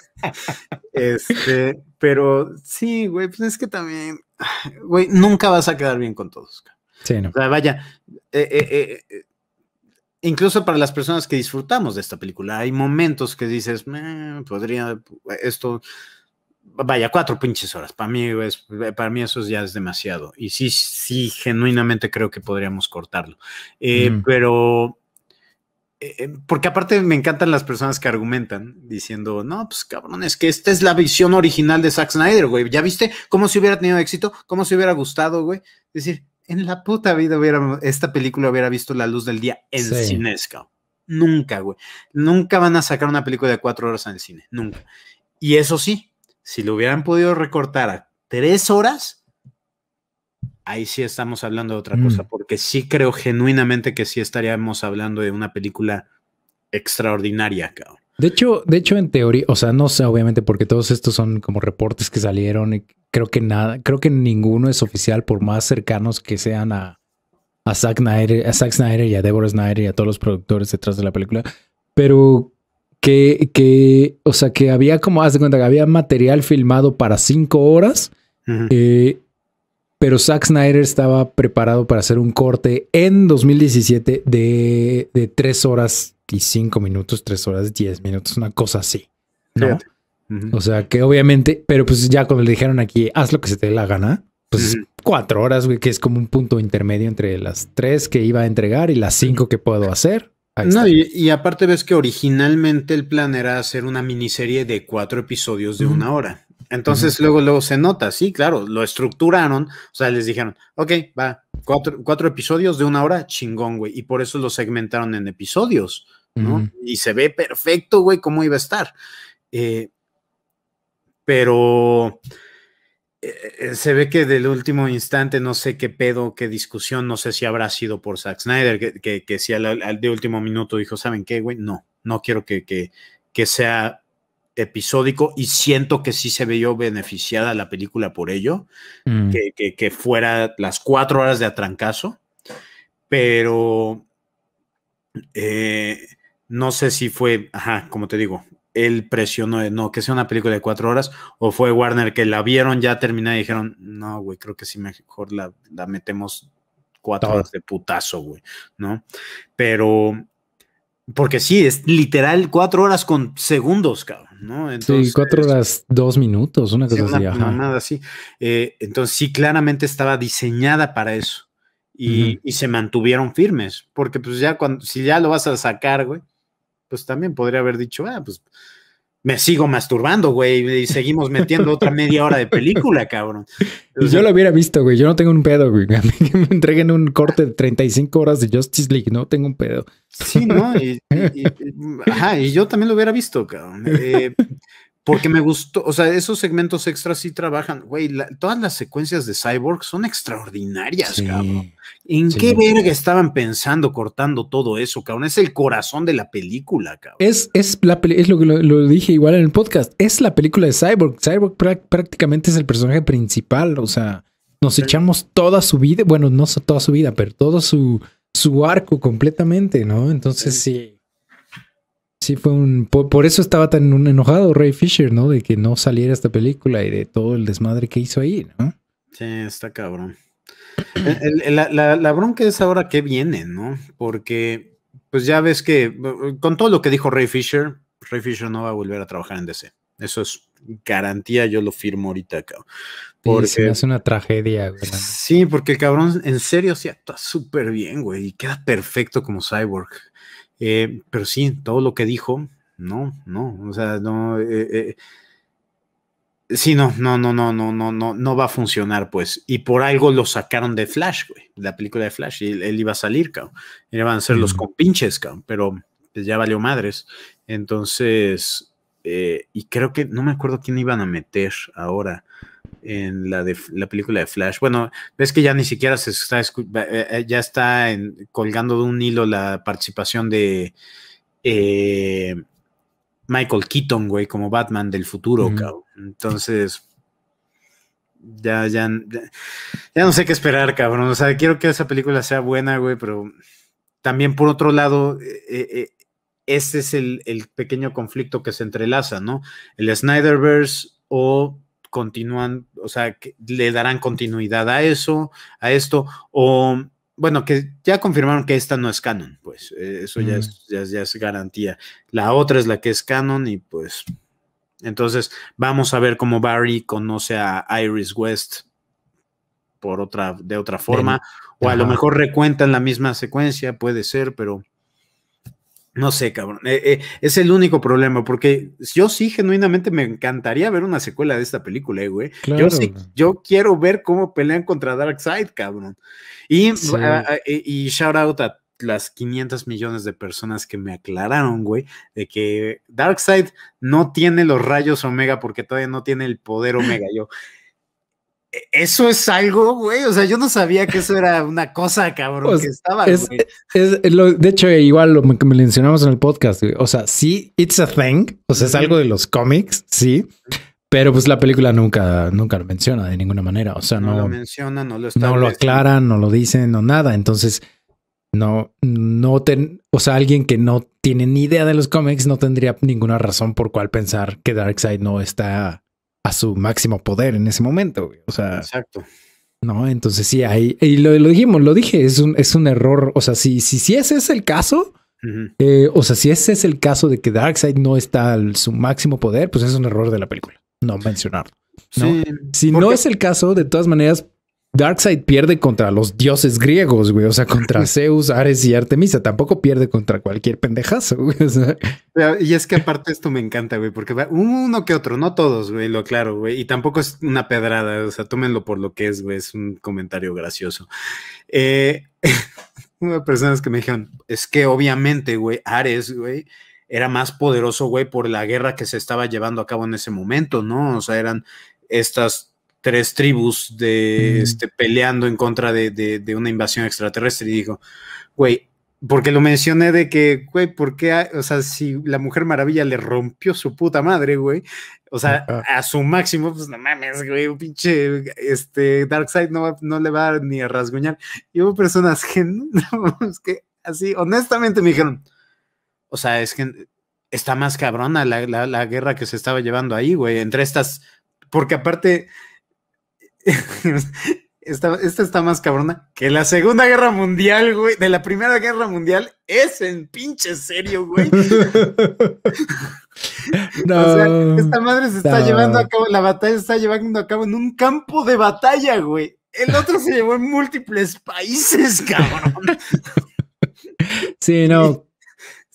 este, pero sí, güey, pues es que también, güey, nunca vas a quedar bien con todos. Sí, no. O sea, vaya, eh, eh, incluso para las personas que disfrutamos de esta película, hay momentos que dices, podría esto vaya, cuatro pinches horas. Para mí, para mí eso ya es demasiado. Y sí, sí, genuinamente creo que podríamos cortarlo. Eh, pero, eh, eh, porque aparte me encantan las personas que argumentan diciendo, no, pues cabrón, es que esta es la visión original de Zack Snyder, güey. ¿Ya viste cómo si hubiera tenido éxito? ¿Cómo si hubiera gustado, güey? Es decir, en la puta vida hubiera, esta película hubiera visto la luz del día en Cinesco. cinesca. Nunca, güey. Nunca van a sacar una película de cuatro horas en el cine. Nunca. Y eso sí, si lo hubieran podido recortar a tres horas, ahí sí estamos hablando de otra mm. cosa, porque sí creo genuinamente que sí estaríamos hablando de una película extraordinaria, De hecho, de hecho, en teoría, o sea, no sé, obviamente, porque todos estos son como reportes que salieron y creo que nada, creo que ninguno es oficial, por más cercanos que sean a Zack Snyder y a Deborah Snyder y a todos los productores detrás de la película. Pero que, o sea, que había como, haz de cuenta que había material filmado para cinco horas, eh, pero Zack Snyder estaba preparado para hacer un corte en 2017 de, tres horas y cinco minutos, tres horas diez minutos, una cosa así, ¿no? O sea, que obviamente, pero pues ya cuando le dijeron aquí, haz lo que se te dé la gana, pues cuatro horas, que es como un punto intermedio entre las tres que iba a entregar y las cinco que puedo hacer, no, y, aparte ves que originalmente el plan era hacer una miniserie de cuatro episodios de una hora. Entonces luego, luego se nota, sí, claro, lo estructuraron, o sea, les dijeron, ok, va, cuatro, episodios de una hora, chingón, güey, y por eso lo segmentaron en episodios, ¿no? Y se ve perfecto, güey, cómo iba a estar. Eh, pero eh, se ve que del último instante, no sé qué pedo, qué discusión, no sé si habrá sido por Zack Snyder, que, si al, de último minuto dijo, ¿saben qué, güey? No, no quiero que, que, sea episódico y siento que sí se vio beneficiada la película por ello, mm. que, fuera las cuatro horas de atrancazo, pero eh, no sé si fue, ajá, como te digo, él presionó no, que sea una película de cuatro horas, o fue Warner que la vieron ya terminada y dijeron, no, güey, creo que sí mejor la, metemos cuatro horas de putazo, güey, ¿no? Pero, porque sí, es literal cuatro horas con segundos, cabrón, ¿no? sí, cuatro horas, dos minutos, una cosa así. Nada así. Eh, entonces sí, claramente estaba diseñada para eso. Y, y, se mantuvieron firmes, porque pues ya cuando, si ya lo vas a sacar, güey, pues también podría haber dicho, ah, pues me sigo masturbando, güey, y seguimos metiendo otra media hora de película, cabrón. yo lo hubiera visto, güey, yo no tengo un pedo, güey. que me entreguen un corte de 35 horas de Justice League, no tengo un pedo. Sí, ¿no? Y, y ajá, y yo también lo hubiera visto, cabrón. Eh, porque me gustó, o sea, esos segmentos extras sí trabajan, güey, todas las secuencias de Cyborg son extraordinarias, cabrón. ¿En qué verga estaban pensando cortando todo eso, cabrón? Es el corazón de la película, cabrón. Es, es, la es lo que lo, dije igual en el podcast, es la película de Cyborg. Cyborg prácticamente es el personaje principal, o sea, nos echamos toda su vida, bueno, no toda su vida, pero todo su, su arco completamente, ¿no? Entonces sí Sí, fue un. Por, eso estaba tan enojado Ray Fisher, ¿no? De que no saliera esta película y de todo el desmadre que hizo ahí, ¿no? Sí, está cabrón. la, la, bronca es ahora que viene, ¿no? Porque, pues ya ves que con todo lo que dijo Ray Fisher, Ray Fisher no va a volver a trabajar en DC. Eso es garantía, yo lo firmo ahorita, cabrón. Porque, se hace una tragedia, güey. Sí, porque el cabrón en serio sí actúa súper bien, güey, y queda perfecto como cyborg. Eh, pero sí, todo lo que dijo, no, no, o sea, no. Eh, eh, sí, no, no, no, no, no, no, no, no va a funcionar, pues. Y por algo lo sacaron de Flash, güey, la película de Flash. Y él, iba a salir, cabrón. iban a ser los compinches, cabrón, pero pues, ya valió madres. Entonces, y creo que no me acuerdo quién iban a meter ahora en la la película de Flash. Bueno, ves que ya ni siquiera se está eh, eh, ya está colgando de un hilo la participación de eh, Michael Keaton, güey, como Batman del futuro, cabrón. Entonces, ya, ya, ya, no sé qué esperar, cabrón. O sea, quiero que esa película sea buena, güey, pero también por otro lado, ese es el, el pequeño conflicto que se entrelaza, ¿no? El Snyderverse o continúan, o sea, le darán continuidad a eso, a esto, o bueno, que ya confirmaron que esta no es canon, pues eh, eso mm. ya, es, ya, es garantía. La otra es la que es canon y pues entonces vamos a ver cómo Barry conoce a Iris West por otra, de otra forma, o a lo mejor recuentan la misma secuencia, puede ser, pero no sé, cabrón. Eh, eh, es el único problema, porque yo sí, genuinamente me encantaría ver una secuela de esta película, eh, güey. yo sí, yo quiero ver cómo pelean contra Darkseid, cabrón. Y, ah, ah, y shout out a las 500 millones de personas que me aclararon, güey, de que Darkseid no tiene los rayos Omega porque todavía no tiene el poder Omega. Yo. E, eso es algo, güey. O sea, yo no sabía que eso era una cosa, cabrón, pues, que estaba. Es, de hecho, igual lo que mencionamos en el podcast, O sea, sí, it's a thing. O sea, es algo de los cómics, sí. Pero pues la película nunca, nunca lo menciona de ninguna manera. O sea, no, lo menciona, no lo No aclaran, no lo dicen, no nada. Entonces, no, no ten, o sea, alguien que no tiene ni idea de los cómics no tendría ninguna razón por cual pensar que Darkseid no está a su máximo poder en ese momento. O sea, exacto. No, entonces sí, hay... y lo, dijimos, lo dije, es un, es un error. O sea, si, ese es el caso, eh, o sea, si ese es el caso de que Darkseid no está al su máximo poder, pues es un error de la película. No mencionarlo. si no es el caso, de todas maneras, Darkseid pierde contra los dioses griegos, güey. O sea, contra Zeus, Ares y Artemisa. Tampoco pierde contra cualquier pendejazo, güey. Y es que aparte esto me encanta, güey, porque uno que otro, no todos, güey, lo claro, güey. Y tampoco es una pedrada, o sea, tómenlo por lo que es, güey. Es un comentario gracioso. Eh, las personas que me dijeron, es que obviamente, güey, Ares, güey, era más poderoso, güey, por la guerra que se estaba llevando a cabo en ese momento, ¿no? O sea, eran estas tres tribus de, este, peleando en contra de, una invasión extraterrestre. Y dijo, güey, porque lo mencioné de que, güey, ¿por qué? O sea, si la Mujer Maravilla le rompió su puta madre, güey. O sea, a su máximo, pues no mames, güey, pinche, este, Darkseid no, no le va a ni a rasguñar. Y hubo personas que, no, es que así, honestamente me dijeron, o sea, es que está más cabrona la, la, la guerra que se estaba llevando ahí, güey, entre estas, porque aparte esta, está más cabrona que la Segunda Guerra Mundial, güey. De la Primera Guerra Mundial es en pinche serio, güey. no, esta madre se está llevando a cabo, la batalla se está llevando a cabo en un campo de batalla, güey. El otro se llevó en múltiples países, cabrón. Sí, no,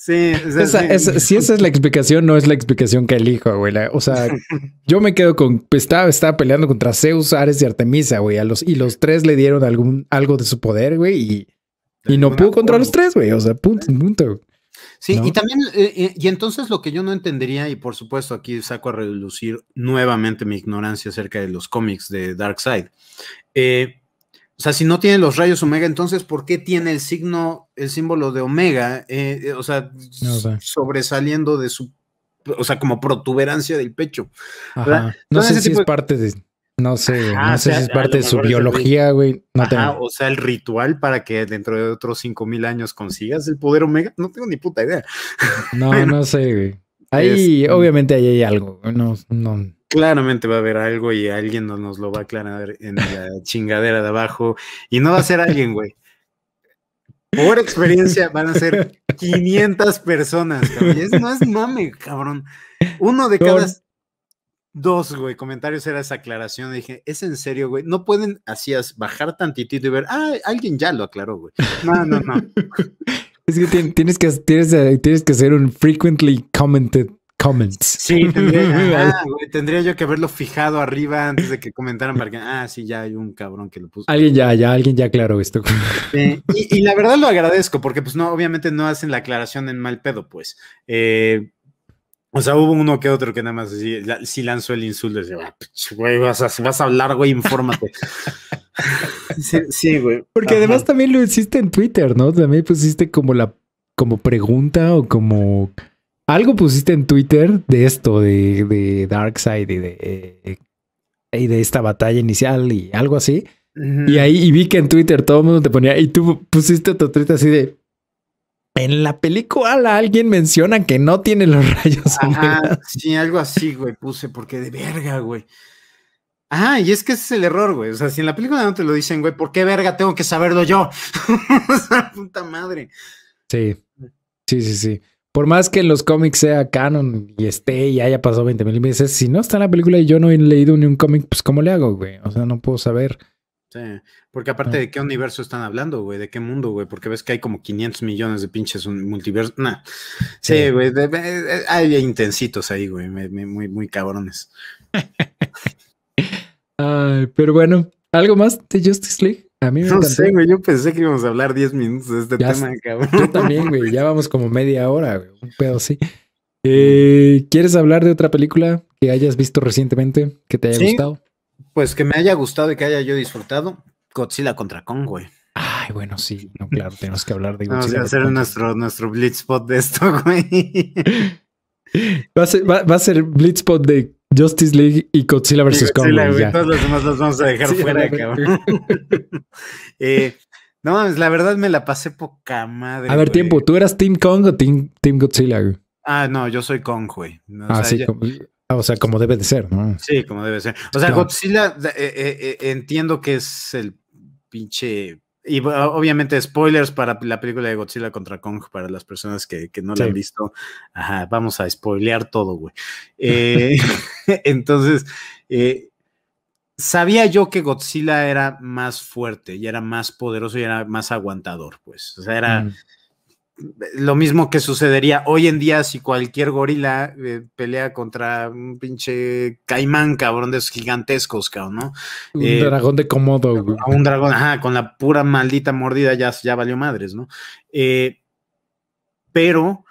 Sí, esa, si esa es la explicación, no es la explicación que elijo, güey. o sea, yo me quedo con. Pues, estaba, peleando contra Zeus, Ares y Artemisa, güey. A los, y los tres le dieron algún, algo de su poder, güey. Y, no pudo contra los tres, güey. O sea, punto, punto. Sí, y también, eh, eh, y entonces lo que yo no entendería, y por supuesto aquí saco a relucir nuevamente mi ignorancia acerca de los cómics de Darkseid. Eh, o sea, si no tiene los rayos omega, entonces, ¿por qué tiene el signo, el símbolo de omega? Eh, eh, o sea, sobresaliendo de su, o sea, como protuberancia del pecho. No sé si es parte de, no sé, ah, no sé si es parte de su biología, güey. No O sea, el ritual para que dentro de otros mil años consigas el poder omega, no tengo ni puta idea. No, no sé, güey. Ahí, este, obviamente, ahí hay algo. No, no claramente va a haber algo y alguien nos, nos lo va a aclarar en la chingadera de abajo. Y no va a ser alguien, güey. Por experiencia van a ser 500 personas, cabrón. no es mame, cabrón. Uno de cada dos, güey, comentarios era esa aclaración. Dije, ¿es en serio, güey? No pueden así bajar tantitito y ver, ah, alguien ya lo aclaró, güey. No, no, no. Es que tienes que, tienes, eh, tienes que hacer un frequently commented comments. Sí, tendría, tendría, yo que haberlo fijado arriba antes de que comentaran para que, ah, sí, ya hay un cabrón que lo puso. Alguien ya, ya, alguien ya aclaró esto. y, la verdad lo agradezco, porque pues no, obviamente no hacen la aclaración en mal pedo, pues. Eh, o sea, hubo uno que otro que nada más sí, lanzó el insulto y decía, güey, vas a, vas hablar, güey, infórmate. sí, güey. Porque además también lo hiciste en Twitter, ¿no? También pusiste como la como pregunta o como algo pusiste en Twitter de esto, de, de Darkseid y de, eh, de esta batalla inicial y algo así. Y ahí vi que en Twitter todo el mundo te ponía, y tú pusiste tu tweet así de, en la película alguien menciona que no tiene los rayos. Ajá, sí, algo así, güey, puse, porque de verga, güey. Ah, y es que ese es el error, güey. O sea, si en la película no te lo dicen, güey, ¿por qué verga tengo que saberlo yo? puta madre. Sí, sí, sí, sí. Por más que en los cómics sea canon y esté y haya pasado 20 mil veces, si no está en la película y yo no he leído ni un cómic, pues ¿cómo le hago, güey? O sea, no puedo saber. Sí, porque aparte ah. de qué universo están hablando, güey, de qué mundo, güey, porque ves que hay como 500 millones de pinches multiversos. Sí, güey, hay intensitos ahí, güey, muy, muy cabrones. Ay, pero bueno, ¿algo más de Justice League? A no sé, güey, yo pensé que íbamos a hablar 10 minutos de este tema, cabrón. Yo también, güey, ya vamos como media hora, güey, un pedo así. Eh, ¿Quieres hablar de otra película que hayas visto recientemente que te haya gustado? Pues que me haya gustado y que haya yo disfrutado. Godzilla contra Kong, güey. Ay, bueno, sí, no, claro, tenemos que hablar de Godzilla. Vamos a hacer nuestro, nuestro Blitzpot de esto, güey. Va a ser, va, va ser Blitzpot de Justice League y Godzilla vs. Kong. todos los demás los vamos a dejar fuera, cabrón. Eh, no mames, la verdad me la pasé poca madre. A ver, tiempo, ¿tú eras Team Kong o Team, Godzilla? Güey? Ah, no, yo soy Kong, güey. ah, sí, ah, o sea, como debe de ser, ¿no? Sí, como debe de ser. O sea, Godzilla, eh, eh, entiendo que es el pinche y obviamente spoilers para la película de Godzilla contra Kong para las personas que, no la han visto. Ajá, vamos a spoilear todo, güey. Eh, entonces, eh, sabía yo que Godzilla era más fuerte y era más poderoso y era más aguantador, pues. O sea, era... Mm lo mismo que sucedería hoy en día si cualquier gorila eh, pelea contra un pinche caimán, cabrón, de esos gigantescos, cabrón, ¿no? Un eh, dragón de comodo, güey. Un dragón, ajá, con la pura maldita mordida ya, ya valió madres, ¿no? Eh, pero,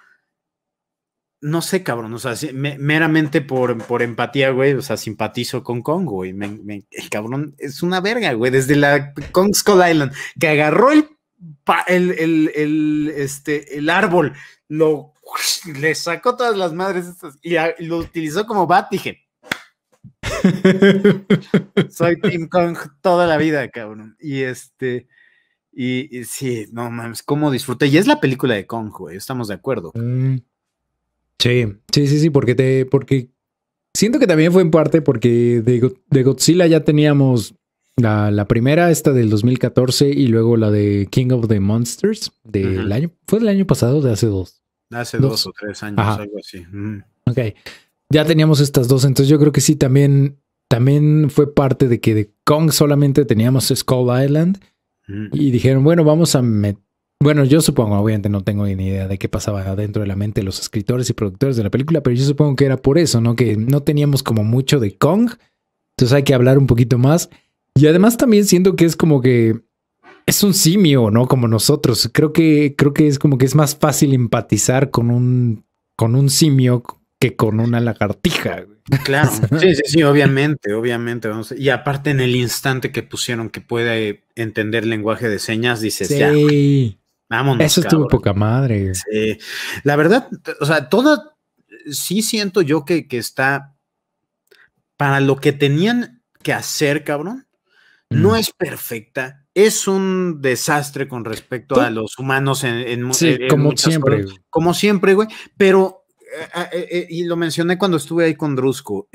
no sé, cabrón, o sea, meramente por, empatía, güey, o sea, simpatizo con Kong, güey. el cabrón es una verga, güey, desde la Kong Skull Island, que agarró el el, el, este, el árbol, lo, le sacó todas las madres y lo utilizó como bat, dije. Soy Tim Kong toda la vida, cabrón. Y este, y, sí, no mames, cómo disfruté. Y es la película de Kong, güey, estamos de acuerdo. Mm. Sí, sí, sí, sí, porque te, porque siento que también fue en parte porque de, de Godzilla ya teníamos la, primera, esta del 2014, y luego la de King of the Monsters del año. ¿Fue del año pasado de hace dos? Hace dos, o tres años, algo así. Ok. Ya teníamos estas dos, entonces yo creo que sí, también, también fue parte de que de Kong solamente teníamos Skull Island. Y dijeron, bueno, vamos a Bueno, yo supongo, obviamente no tengo ni idea de qué pasaba dentro de la mente de los escritores y productores de la película, pero yo supongo que era por eso, ¿no? Que no teníamos como mucho de Kong. Entonces hay que hablar un poquito más y además también siento que es como que es un simio, ¿no? Como nosotros. Creo que, creo que es como que es más fácil empatizar con un, con un simio que con una lagartija. Claro, sí, sí, sí, obviamente, obviamente. Y aparte en el instante que pusieron que puede entender lenguaje de señas, dices, sí. vámonos. Eso estuvo poca madre. Sí. La verdad, o sea, toda, sí siento yo que, que está, para lo que tenían que hacer, cabrón, no mm. es perfecta, es un desastre con respecto a los humanos en, en, sí, como siempre. como siempre, güey, pero, eh, eh, eh, y lo mencioné cuando estuve ahí con Drusco,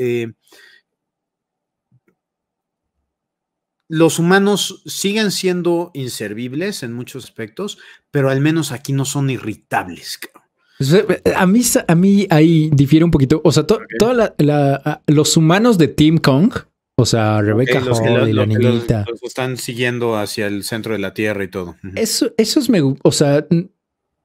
los humanos siguen siendo inservibles en muchos aspectos, pero al menos aquí no son irritables, A mí, a mí ahí difiere un poquito. O sea, todos los humanos de Team Kong o sea, Rebecca Hall y la niñita. están siguiendo hacia el centro de la Tierra y todo. Eso, Eso, es me, o sea,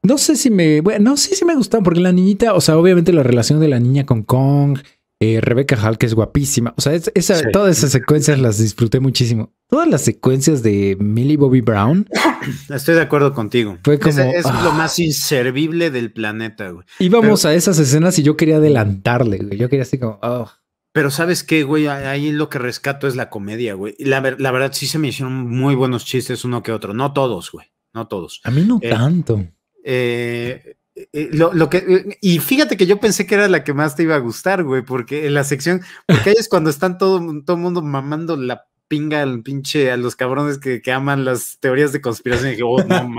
no sé si me, bueno, no sé si me gustan porque la niñita, o sea, obviamente la relación de la niña con Kong, eh, Rebecca Hall que es guapísima, o sea, esa, todas esas secuencias las disfruté muchísimo. Todas las secuencias de Millie Bobby Brown. Estoy de acuerdo contigo. Fue es, lo ah. más inservible del planeta. Güey. Íbamos a esas escenas y yo quería adelantarle. Güey. Yo quería así como, oh. Pero sabes qué, güey, ahí lo que rescato es la comedia, güey. La, la, verdad sí se me hicieron muy buenos chistes uno que otro. No todos, güey. No todos. A mí no eh, tanto. Eh, eh, lo, lo, que, y fíjate que yo pensé que era la que más te iba a gustar, güey, porque en la sección, porque ahí es cuando están todo el todo mundo mamando la pinga al pinche, a los cabrones que, aman las teorías de conspiración. Y dije, oh, no,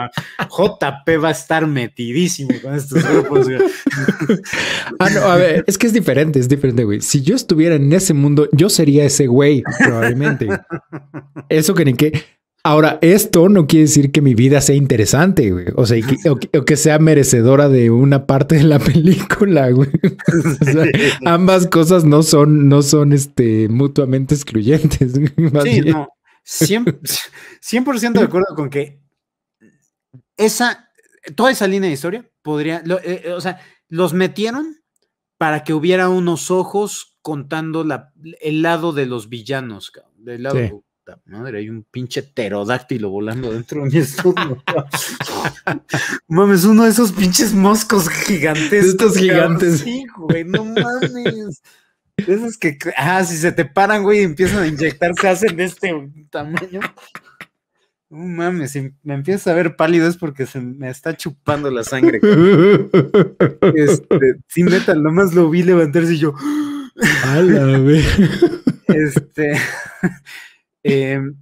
JP va a estar metidísimo con estos grupos. ah, no, a ver, es que es diferente, es diferente, güey. Si yo estuviera en ese mundo, yo sería ese güey, probablemente. Eso que ni que Ahora, esto no quiere decir que mi vida sea interesante, güey. O sea, que, o, que, sea merecedora de una parte de la película, güey. ambas cosas no son, no son este, mutuamente excluyentes. sí, no. 100%, de acuerdo con que esa, toda esa línea de historia podría, eh, eh, o sea, los metieron para que hubiera unos ojos contando la, el lado de los villanos, cabrón, del lado madre, hay un pinche pterodáctilo volando dentro de mi estómago. mames, uno de esos pinches moscos gigantes. Estos gigantes. Sí, güey, no mames. Esos que, ah, si se te paran, güey, y empiezan a inyectarse, hacen de este tamaño. No mames, me empiezo a ver pálido es porque se me está chupando la sangre. este, sin neta, nomás lo vi levantarse y yo. ¡Hala, güey! Este. Em,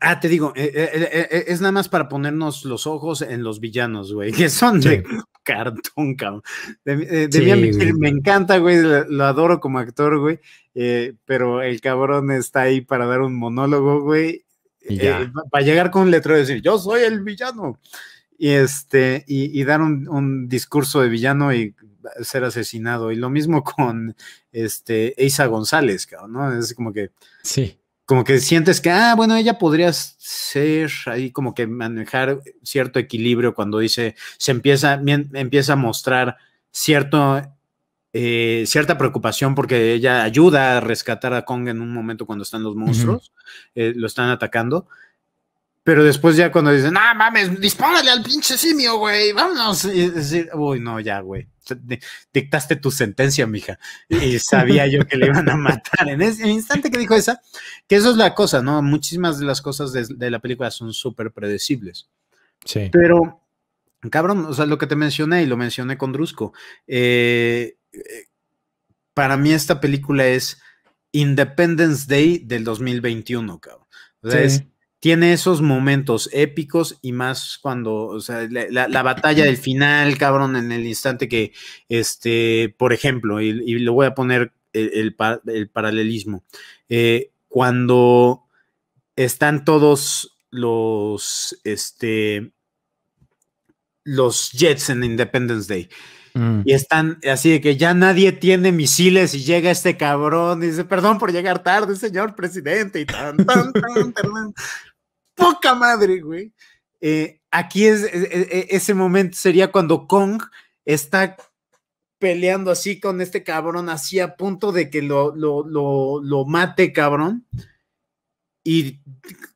ah, te digo, eh, eh, eh, es nada más para ponernos los ojos en los villanos, güey, que son de cartón, cabrón. De, me encanta, güey, lo, adoro como actor, güey, pero el cabrón está ahí para dar un monólogo, güey, para llegar con un letrero y decir, yo soy el villano y este y, dar un, discurso de villano y ser asesinado y lo mismo con este Isa González cabrón, no es como que sí como que sientes que, ah, bueno, ella podría ser ahí como que manejar cierto equilibrio cuando dice, se empieza, empieza a mostrar cierto, eh, cierta preocupación porque ella ayuda a rescatar a Kong en un momento cuando están los monstruos, eh, lo están atacando, pero después ya cuando dicen, ah, mames, dispárale al pinche simio, güey, vámonos. Y decir, uy, no, ya, güey, dictaste tu sentencia, mija. Y sabía yo que le iban a matar. En ese instante que dijo esa, que eso es la cosa, ¿no? Muchísimas de las cosas de, la película son súper predecibles. Sí. Pero, cabrón, o sea, lo que te mencioné y lo mencioné con Drusco, eh, eh, para mí esta película es Independence Day del 2021, cabrón. O sea, tiene esos momentos épicos y más cuando, o sea, la, la, batalla del final, cabrón, en el instante que, este, por ejemplo, y, lo le voy a poner el, el, paralelismo, eh, cuando están todos los, este, los Jets en Independence Day. Mm. Y están así de que ya nadie tiene misiles y llega este cabrón y dice, perdón por llegar tarde, señor presidente, y tan, tan, tan, tan, poca madre, güey. Eh, aquí es, e, e, e, ese momento sería cuando Kong está peleando así con este cabrón, así a punto de que lo, mate, cabrón. Y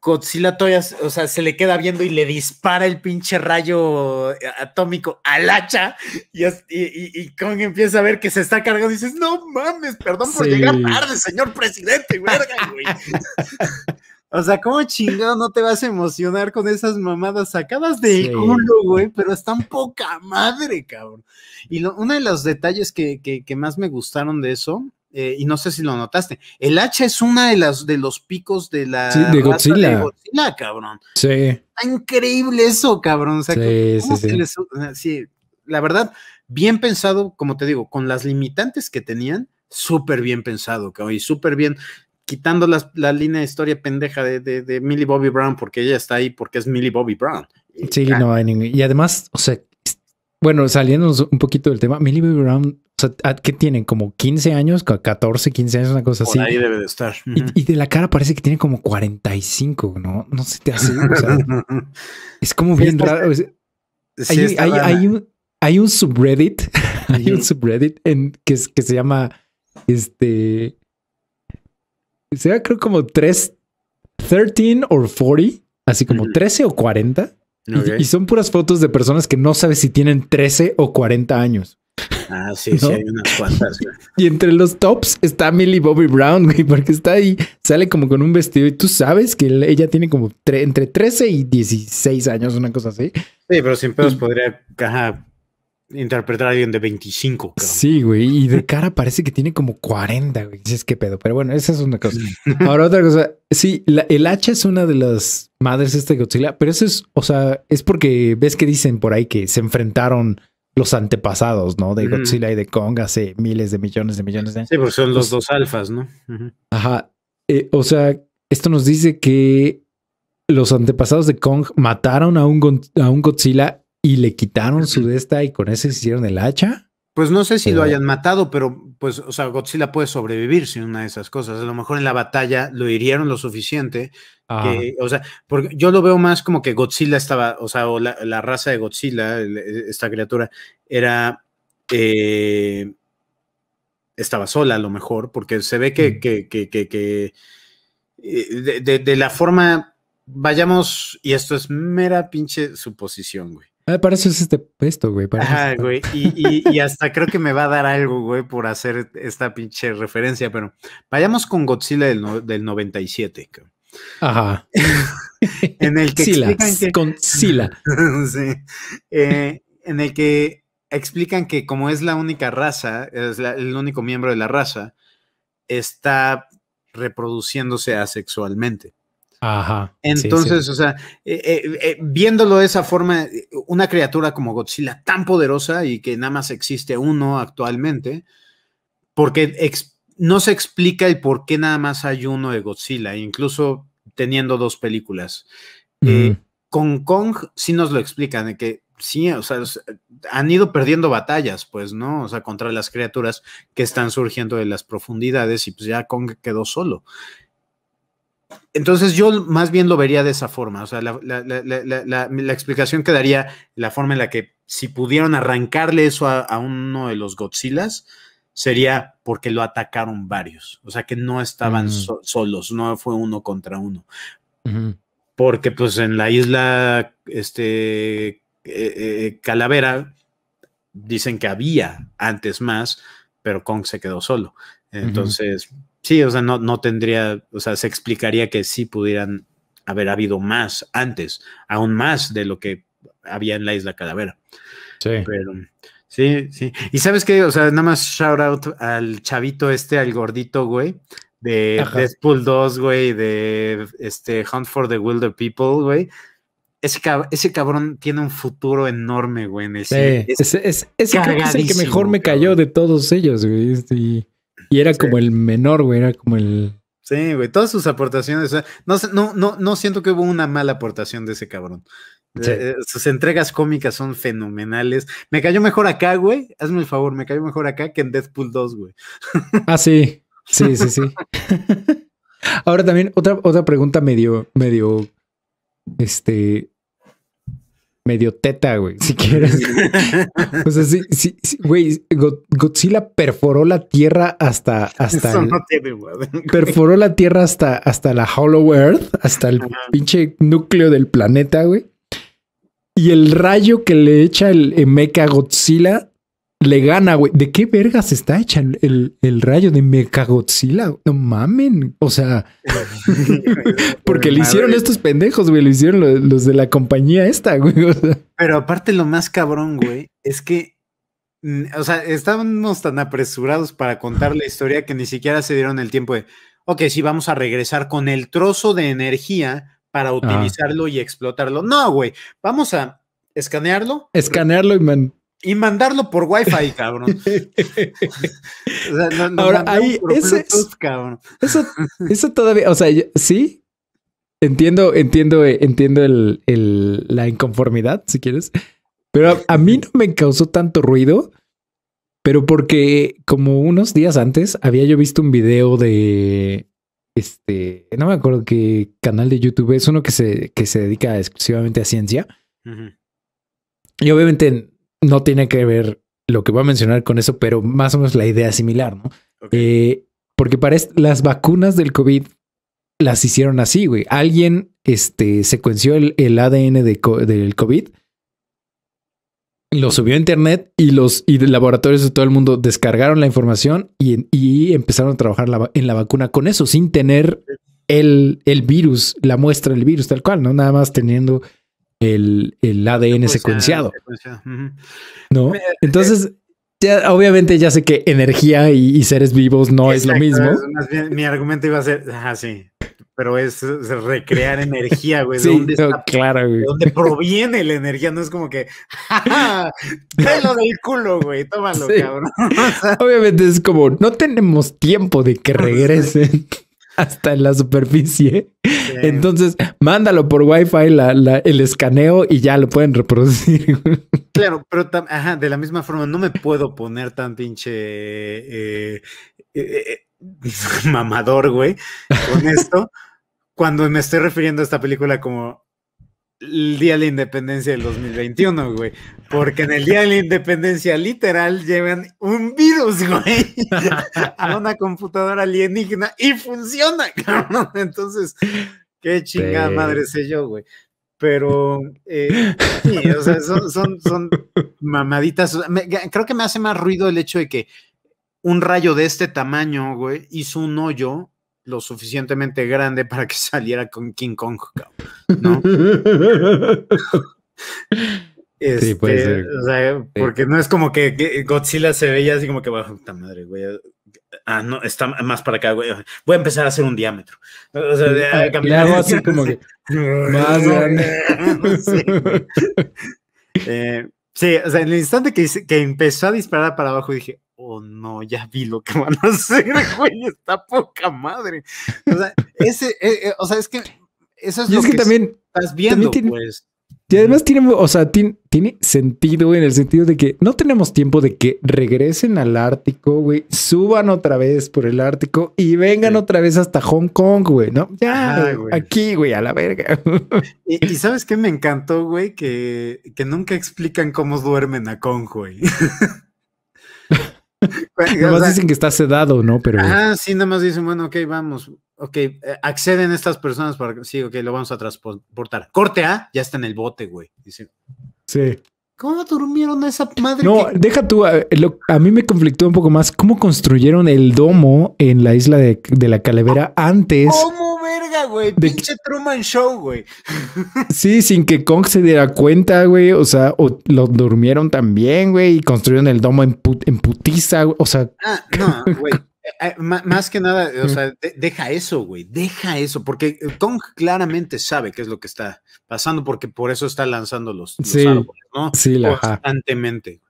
Godzilla todavía, o sea, se le queda viendo y le dispara el pinche rayo atómico al hacha. Y, Kong empieza a ver que se está cargando y dices, no mames, perdón por llegar tarde, señor presidente, güey. O sea, ¿cómo chingado no te vas a emocionar con esas mamadas sacadas de culo, güey? Pero están poca madre, cabrón. Y uno de los detalles que, más me gustaron de eso eh, y no sé si lo notaste, el hacha es uno de de los picos de la sí, de, Godzilla. Godzilla. cabrón. Sí. Está increíble eso, cabrón. O sea, sí, sí, les... sí, la verdad, bien pensado, como te digo, con las limitantes que tenían, súper bien pensado, cabrón, y súper bien quitando la línea de historia pendeja de, Millie Bobby Brown, porque ella está ahí porque es Millie Bobby Brown. Sí, no hay ningún. Y además, o sea, bueno, saliéndonos un poquito del tema, Millie Bobby Brown, o sea, ah, ¿qué tienen? Como 15 años, 14, 15 años, una cosa así. Ahí debe de estar. y, de la cara parece que tiene como 45, ¿no? No se te hace. es como bien raro. hay, hay, un, subreddit, hay un subreddit que, que se llama este sea creo como 3, 13 o 40, así como 13 o 40. Y, son puras fotos de personas que no sabes si tienen 13 o 40 años. Ah, sí, sí, hay unas cuantas. Y entre los tops está Millie Bobby Brown, güey, porque está ahí, sale como con un vestido y tú sabes que ella tiene como entre 13 y 16 años, una cosa así. Sí, pero siempre pedos podría interpretar a alguien de 25. Sí, güey, y de cara parece que tiene como 40, güey. Dices, qué pedo, pero bueno, esa es una cosa. Ahora otra cosa, sí, el hacha es una de las madres esta de Godzilla, pero eso es, o sea, es porque ves que dicen por ahí que se enfrentaron los antepasados, ¿no? De Godzilla y de Kong hace miles de millones de millones de años. Sí, porque son los pues dos alfas, ¿no? Ajá. Eh, o sea, esto nos dice que los antepasados de Kong mataron a un, a un Godzilla y le quitaron su desta y con se hicieron el hacha. Pues no sé si lo hayan matado, pero pues, o sea, Godzilla puede sobrevivir sin una de esas cosas. A lo mejor en la batalla lo hirieron lo suficiente. Que, ah. o sea, porque yo lo veo más como que Godzilla estaba, o sea, o la, raza de Godzilla, e, esta criatura, era. Eh, estaba sola a lo mejor, porque se ve que, eh, de, de la forma vayamos, y esto es mera pinche suposición, güey. Ah, para eso es este esto, güey. Este güey. Y, hasta creo que me va a dar algo, güey, por hacer esta pinche referencia, pero vayamos con Godzilla del, 97. Ajá. en el que con Sila. Eh, en el que explican que como es la única raza, es el único miembro de la raza, está reproduciéndose asexualmente. Ajá. Entonces, o sea, eh, eh, eh, viéndolo de esa forma, una criatura como Godzilla tan poderosa y que nada más existe uno actualmente, porque no se explica el por qué nada más hay uno de Godzilla, incluso teniendo dos películas. con Kong sí nos lo explican, que sí, o sea, han ido perdiendo batallas, pues, ¿no? O sea, contra las criaturas que están surgiendo de las profundidades y pues ya Kong quedó solo. Entonces yo más bien lo vería de esa forma, o sea, la, explicación que daría, la forma en la que si pudieron arrancarle eso a, uno de los Godzillas, sería porque lo atacaron varios, o sea, que no estaban solos, no fue uno contra uno. Porque pues en la isla, este, eh, eh, Calavera, dicen que había antes más, pero Kong se quedó solo. Entonces, Sí, o sea, no, no tendría, o sea, se explicaría que sí pudieran haber habido más antes, aún más de lo que había en la isla Calavera. Sí. Pero, sí, sí. Y sabes qué, o sea, nada más shout out al chavito este, al gordito, güey, de Deadpool 2, güey, de este Hunt for the Wilder People, güey. Ese, ese, cabrón tiene un futuro enorme, güey. En sí, es, el que mejor me cayó de todos ellos, güey. Este, y era como el menor, güey, era como el... Sí, güey, todas sus aportaciones. No, no, no, no siento que hubo una mala aportación de ese cabrón. Eh, eh, sus entregas cómicas son fenomenales. Me cayó mejor acá, güey. Hazme el favor, me cayó mejor acá que en Deadpool 2, güey. Ah, sí. Sí, sí, sí. Ahora también, otra, otra pregunta medio, medio, este, medio teta, güey, si quieres. o sea, sí, güey, Godzilla perforó la tierra hasta, hasta, Eso no perforó la tierra hasta, hasta la Hollow Earth, hasta el pinche núcleo del planeta, güey. Y el rayo que le echa el Mecha Godzilla le gana, güey. ¿De qué vergas está hecha el, el, rayo de Mechagodzilla? No mamen. O sea, porque le hicieron estos pendejos, güey. Le hicieron los, de la compañía esta, güey. Pero aparte, lo más cabrón, güey, es que, o sea, estábamos tan apresurados para contar la historia que ni siquiera se dieron el tiempo de, ok, sí, vamos a regresar con el trozo de energía para utilizarlo y explotarlo. No, güey, vamos a escanearlo. Escanearlo y man y mandarlo por Wi-Fi, cabrón. o sea, no, Ahora, ahí, cabrón. Eso, todavía, o sea, sí, entiendo, entiendo, eh, entiendo el, la inconformidad, si quieres, pero a, mí no me causó tanto ruido, pero porque como unos días antes había yo visto un video de, este, no me acuerdo qué canal de YouTube, es uno que se, que se dedica exclusivamente a ciencia. Y obviamente no tiene que ver lo que voy a mencionar con eso, pero más o menos la idea similar, ¿no? Eh, porque para las vacunas del COVID las hicieron así, güey. Alguien este, secuenció el, ADN de del COVID, lo subió a internet y los y laboratorios de todo el mundo descargaron la información y, empezaron a trabajar en la vacuna con eso, sin tener el, el virus, la muestra del virus, tal cual, ¿no? Nada más teniendo el, ADN secuenciado. ¿No? Eh, Entonces, ya, obviamente ya sé que energía y, seres vivos no es lo mismo. mi argumento iba a ser, ah, sí, pero es, recrear energía, güey. ¿De claro, güey. proviene la energía? No es como que, ¡Ja, ja, del culo, güey, tómalo, cabrón. obviamente es como, no tenemos tiempo de que regresen hasta en la superficie. Entonces, mándalo por Wi-Fi el escaneo y ya lo pueden reproducir. Claro, pero de la misma forma, no me puedo poner tan pinche eh, eh, eh, mamador, güey, con esto, cuando me estoy refiriendo a esta película como el Día de la Independencia del 2021, güey. Porque en el Día de la Independencia, literal, llevan un virus, güey, a una computadora alienígena y funciona, cabrón. Entonces, qué chingada madre sé yo, güey. Pero, eh, o sea, son, mamaditas. creo que me hace más ruido el hecho de que un rayo de este tamaño, güey, hizo un hoyo lo suficientemente grande para que saliera con King Kong, ¿no? este, sí, puede ser. O sea, porque no es como que Godzilla se veía así como que, puta madre, güey. Ah, no, está más para acá, güey. Voy a empezar a hacer un diámetro. O sea, Le hago así como que. más grande. sí. Eh, sí, o sea, en el instante que, que empezó a disparar para abajo dije, Oh, no, ya vi lo que van a hacer, güey, está poca madre. O sea, ese, e, e, o sea es que eso es lo que, también estás viendo, pues. Y además tiene, o sea, tiene, sentido en el sentido de que no tenemos tiempo de que regresen al Ártico, güey, suban otra vez por el Ártico y vengan otra vez hasta Hong Kong, güey, ¿no? Ya, güey. aquí, güey, a la verga. Y, sabes qué me encantó, güey, que, que nunca explican cómo duermen a Kong, güey. nada más dicen que está sedado, ¿no? Pero... Ah, sí, más dicen, bueno, ok, vamos. Ok, eh, acceden estas personas para. Sí, ok, lo vamos a transportar. Corte A, ya está en el bote, güey. Dice. Sí. ¿Cómo durmieron esa madre? No, deja tú. A, mí me conflictó un poco más cómo construyeron el domo en la isla de, la calavera ah, antes. ¿Cómo, verga, güey? Pinche Truman Show, güey. Sí, sin que Kong se diera cuenta, güey. O sea, o lo durmieron también, güey, y construyeron el domo en, putiza, O sea. Ah, no, güey. Eh, eh, más que nada, o sea, deja eso, güey, deja eso, porque Kong claramente sabe qué es lo que está pasando, porque por eso está lanzando los, Constantemente.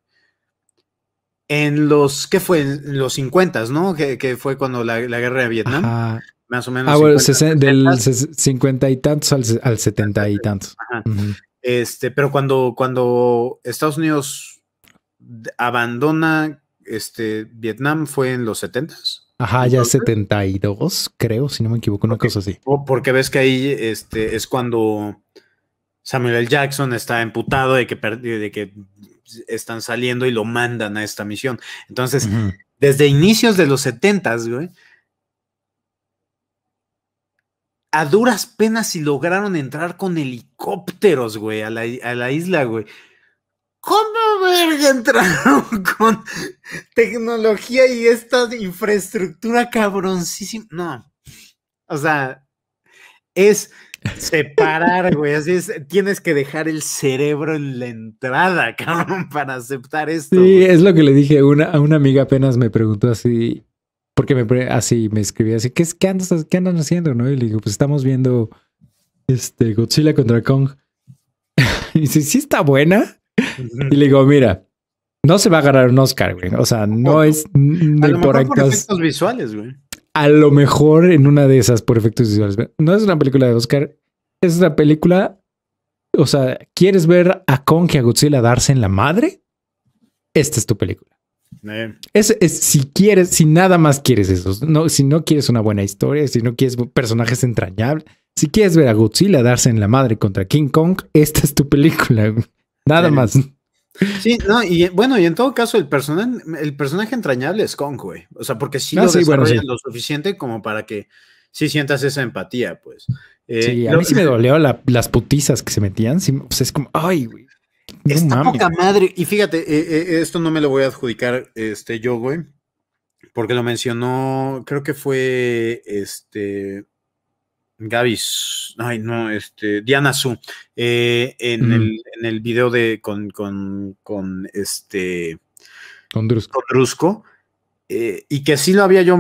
En los, ¿qué fue? En los 50, ¿no? Que, fue cuando la, guerra de Vietnam. Más o menos. Ah, del 50 y tantos al, 70 y tantos. Este, pero cuando, cuando Estados Unidos abandona este, Vietnam fue en los 70s. Ajá, ya 72, creo, si no me equivoco, una cosa así. Oh, porque ves que ahí este, es cuando Samuel Jackson está emputado de que, de que están saliendo y lo mandan a esta misión. Entonces, desde inicios de los 70, güey, a duras penas si lograron entrar con helicópteros, güey, a la, isla, güey. ¿Cómo verga entraron con tecnología y esta infraestructura cabroncísima? No. O sea, es separar, güey. Así es, tienes que dejar el cerebro en la entrada, cabrón, para aceptar esto. Sí, es lo que le dije. a una amiga apenas me preguntó así, porque me así me escribía así, ¿qué, qué, andas, ¿qué andan haciendo? ¿No? Y le digo, pues estamos viendo este Godzilla contra Kong. y dice, ¿sí está buena? y le digo, mira, no se va a ganar un Oscar, güey. O sea, no es. ni por efectos visuales, güey a lo mejor en una de esas por efectos visuales. No es una película de Oscar, es una película. O sea, ¿quieres ver a Kong y a Godzilla darse en la madre? Esta es tu película. Eh. Es, si quieres, si nada más quieres eso, no, si no quieres una buena historia, si no quieres personajes entrañables, si quieres ver a Godzilla darse en la madre contra King Kong, esta es tu película. Nada eh. más. Sí, no, y bueno, y en todo caso, el, personaje, el personaje entrañable es Kong, güey. O sea, porque sí ah, lo desarrollan lo suficiente como para que sí sientas esa empatía, pues. Eh, sí, a mí sí me dolió las putizas que se metían. Sí, pues es como, ay, güey. poca madre. Y fíjate, eh, eh, esto no me lo voy a adjudicar este, yo, güey. Porque lo mencionó, creo que fue este Gavis, ay no, este, Diana Su, eh, en, el, video de con, con, con este con Drusco, eh, y que sí lo había yo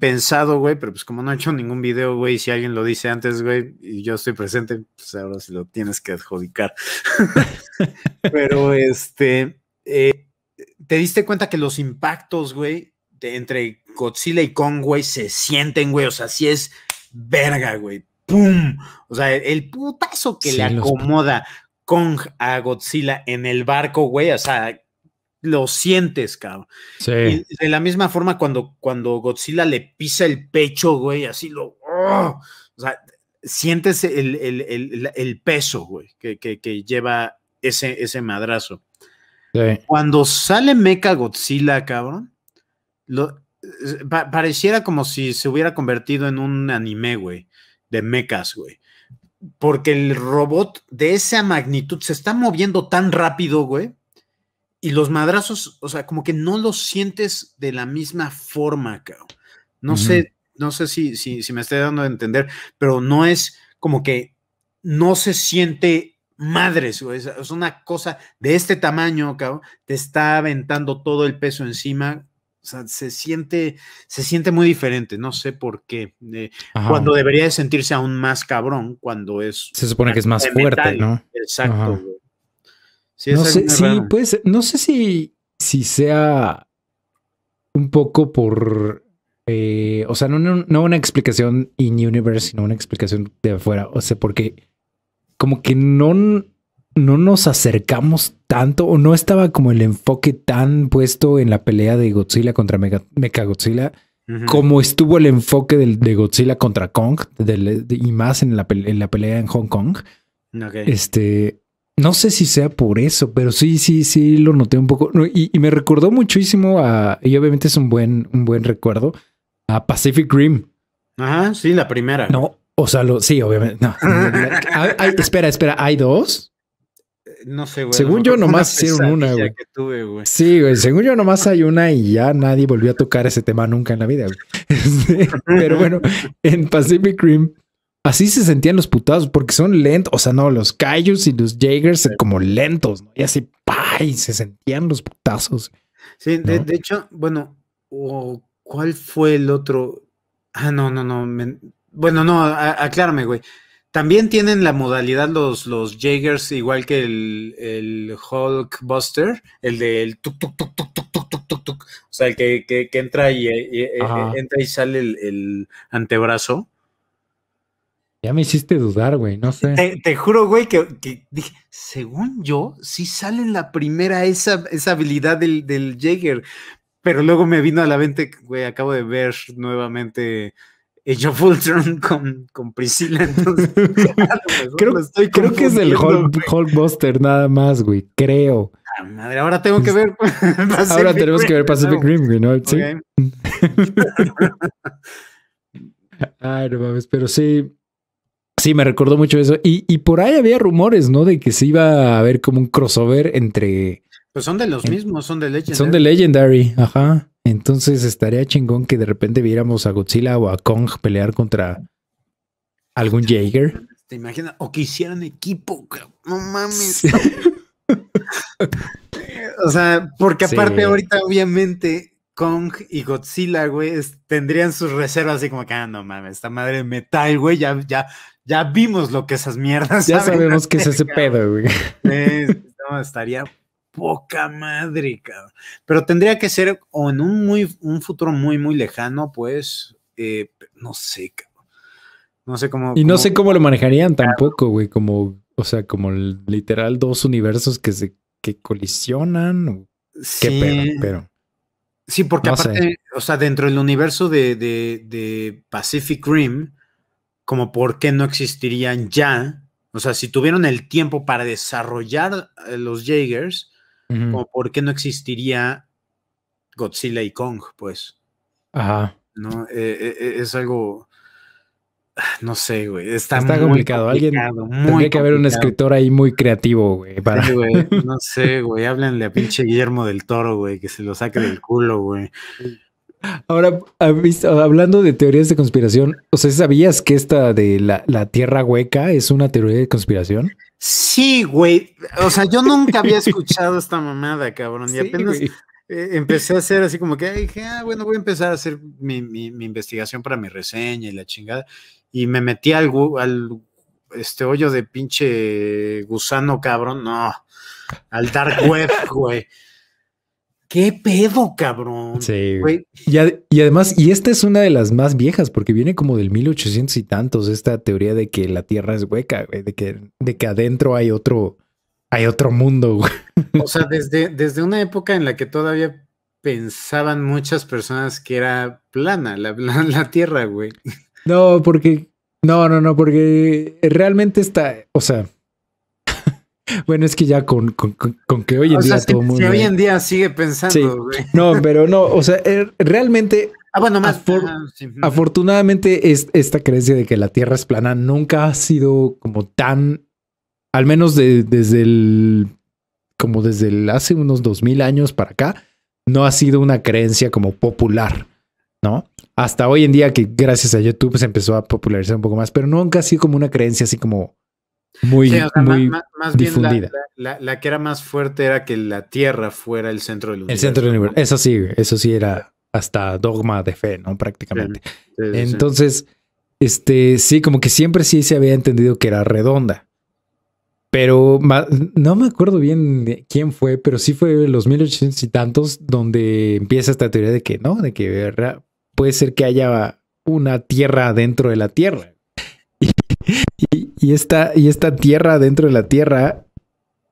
pensado, güey, pero pues como no he hecho ningún video, güey, si alguien lo dice antes, güey, y yo estoy presente, pues ahora sí lo tienes que adjudicar. pero este, eh, ¿te diste cuenta que los impactos, güey, de, entre Godzilla y Kong, güey, se sienten, güey? O sea, sí es verga, güey. ¡Pum! O sea, el putazo que le acomoda con Kong a Godzilla en el barco, güey. O sea, lo sientes, cabrón. de la misma forma cuando, cuando Godzilla le pisa el pecho, güey, así lo. ¡oh! o sea, sientes el, peso, güey, que, lleva ese, ese madrazo. Cuando sale Mecha Godzilla, cabrón, lo, pareciera como si se hubiera convertido en un anime, güey, de mechas, güey. Porque el robot de esa magnitud se está moviendo tan rápido, güey. Y los madrazos, o sea, como que no los sientes de la misma forma, cabrón. No sé, no sé si, si, me estoy dando a entender, pero no es como que no se siente madres, güey. Es una cosa de este tamaño, cabrón. Te está aventando todo el peso encima o sea, se siente, se siente muy diferente, no sé por qué. Eh, cuando debería de sentirse aún más cabrón, cuando es... Se supone que es más fuerte, ¿no? Exacto. Sí, pues, no sé si, si sea un poco por... Eh, o sea, no, no, una explicación in universe, sino una explicación de afuera. O sea, porque como que no no nos acercamos tanto o no estaba como el enfoque tan puesto en la pelea de Godzilla contra Mega, Godzilla como estuvo el enfoque del, de Godzilla contra Kong y más en la, pelea en Hong Kong. Este, no sé si sea por eso, pero sí, sí, sí lo noté un poco y, me recordó muchísimo a, y obviamente es un buen, un buen recuerdo, a Pacific Rim. Ajá, sí, la primera. No, o sea, sí, obviamente. espera, espera, ¿hay dos? No sé, güey. Según yo nomás hicieron una, güey. Sí, güey. Según yo nomás hay una y ya nadie volvió a tocar ese tema nunca en la vida, güey. Este, pero bueno, en Pacific Cream, así se sentían los putazos, porque son lentos. O sea, no, los Kaijus y los Jaegers como lentos, ¿no? Y así, y Se sentían los putazos. Sí, de, hecho, bueno, ¿cuál fue el otro? Ah, no, no, no. Bueno, no, aclárame, güey. También tienen la modalidad los, los Jaegers, igual que el, el Hulkbuster, el del tuk tuk tuk tuk tuk tuk tuk tuk o sea, el que, que, entra, y, eh, eh, eh, entra y sale el, antebrazo. Ya me hiciste dudar, güey, no sé. Te, juro, güey, que, según yo, sí sale en la primera esa, habilidad del, del Jaeger, pero luego me vino a la mente, güey, acabo de ver nuevamente He hecho full con, con Priscilla. Entonces, creo, creo que es el Hulk, Hulkbuster nada más, güey. Creo. Ah, madre, ahora tengo que ver. ahora tenemos que ver Pacific Rim, güey, ¿no? Sí. Ay, no mames, pero sí. Sí, me recordó mucho eso. Y, y por ahí había rumores, ¿no? De que se iba a haber como un crossover entre pues son de los mismos, son de Legendary. Son de Legendary, ajá. Entonces estaría chingón que de repente viéramos a Godzilla o a Kong pelear contra algún Jaeger. ¿Te imaginas? O que hicieran equipo, no mames. o sea, porque aparte ahorita obviamente Kong y Godzilla, güey, tendrían sus reservas así como que, ah, no mames, esta madre metal, güey, ya, ya, ya vimos lo que esas mierdas. Ya sabemos que es ese pedo, güey. no, estaría poca madre, cabrón. Pero tendría que ser o en un, muy, un futuro muy, muy lejano, pues, eh, no sé, cabrón. No sé cómo. Y no sé cómo lo manejarían tampoco, güey, como, o sea, como literal dos universos que se colisionan. sí. pero. Sí, porque aparte, o sea, dentro del universo de, Pacific Rim, como por qué no existirían ya. O sea, si tuvieron el tiempo para desarrollar eh, los Jaegers, ¿O por qué no existiría Godzilla y Kong, pues. Ajá. ¿No? Eh, eh, es algo. No sé, güey. Está, muy complicado. Alguien. Muy que haber un escritor ahí muy creativo, güey. güey. No sé, güey. Háblenle a pinche Guillermo del Toro, güey, que se lo saque del culo, güey. Ahora, hablando de teorías de conspiración, o sea, ¿sabías que esta de la, tierra hueca es una teoría de conspiración? Sí, güey. O sea, yo nunca había escuchado esta mamada, cabrón. Y apenas eh, empecé a hacer así como que dije, ah, bueno, voy a empezar a hacer mi, investigación para mi reseña y la chingada. Y me metí al, al este hoyo de pinche gusano, cabrón. No, al dark web, güey. ¿Qué pedo, cabrón? Sí. Güey. Y, además, y esta es una de las más viejas, porque viene como del 1800 y tantos, esta teoría de que la Tierra es hueca, güey, de que, de que adentro hay otro, hay otro mundo, güey. O sea, desde, desde una época en la que todavía pensaban muchas personas que era plana la, la Tierra, güey. No, porque, no, no, no, porque realmente está, o sea, bueno, es que ya con, que hoy en día todo mundo... si hoy en día sigue pensando, No, pero no, o sea, eh, realmente. Ah, bueno, más. Afortunadamente, esta creencia de que la Tierra es plana nunca ha sido como tan. Al menos desde el. Como desde hace unos dos 2000 años para acá, no ha sido una creencia como popular, ¿no? Hasta hoy en día, que gracias a YouTube se empezó a popularizar un poco más, pero nunca ha sido como una creencia así como muy, más, difundida. la, que era más fuerte era que la Tierra fuera el centro del universo. El centro del universo. Eso sí, eso sí era hasta dogma de fe, ¿no? Prácticamente. Entonces, este, sí, como que siempre sí se había entendido que era redonda. Pero no me acuerdo bien quién fue, pero sí fue en los 1800 y tantos donde empieza esta teoría de que no, de que puede ser que haya una tierra dentro de la tierra y, esta, y esta Tierra dentro de la Tierra,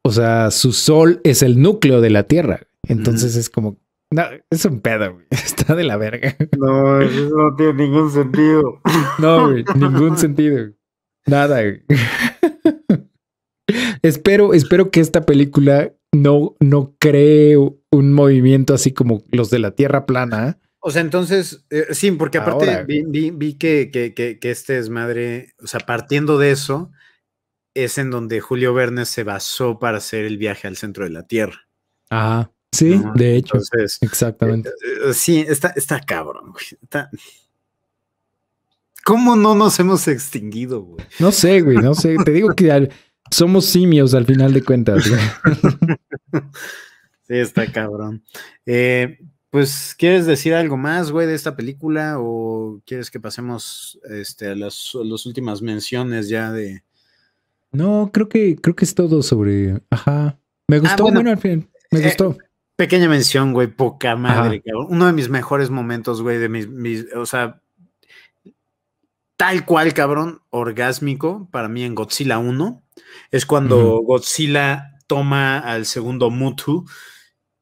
o sea, su Sol es el núcleo de la Tierra. Entonces es como, no, es un pedo, güey. Está de la verga. No, eso no tiene ningún sentido. No, güey, ningún sentido. Nada, güey. Espero, espero que esta película no, no cree un movimiento así como los de la Tierra plana, o sea, entonces, eh, sí, porque aparte vi, que, este es madre, o sea, partiendo de eso, es en donde Julio Verne se basó para hacer el viaje al centro de la Tierra. Ah, Sí, de hecho. exactamente. Eh, eh, sí, está, está cabrón, güey. ¿Cómo no nos hemos extinguido, güey? No sé, güey, no sé. Te digo que somos simios al final de cuentas, Sí, está cabrón. Eh, pues, ¿quieres decir algo más, güey, de esta película? ¿O quieres que pasemos este, a las, últimas menciones ya de. No, creo que, creo que es todo sobre. Ajá. Me ah, gustó, bueno, al fin. Me eh, gustó. Pequeña mención, güey, poca madre, cabrón. Uno de mis mejores momentos, güey, de mis, O sea, tal cual, cabrón, orgásmico para mí en Godzilla 1. Es cuando Godzilla toma al segundo Mutu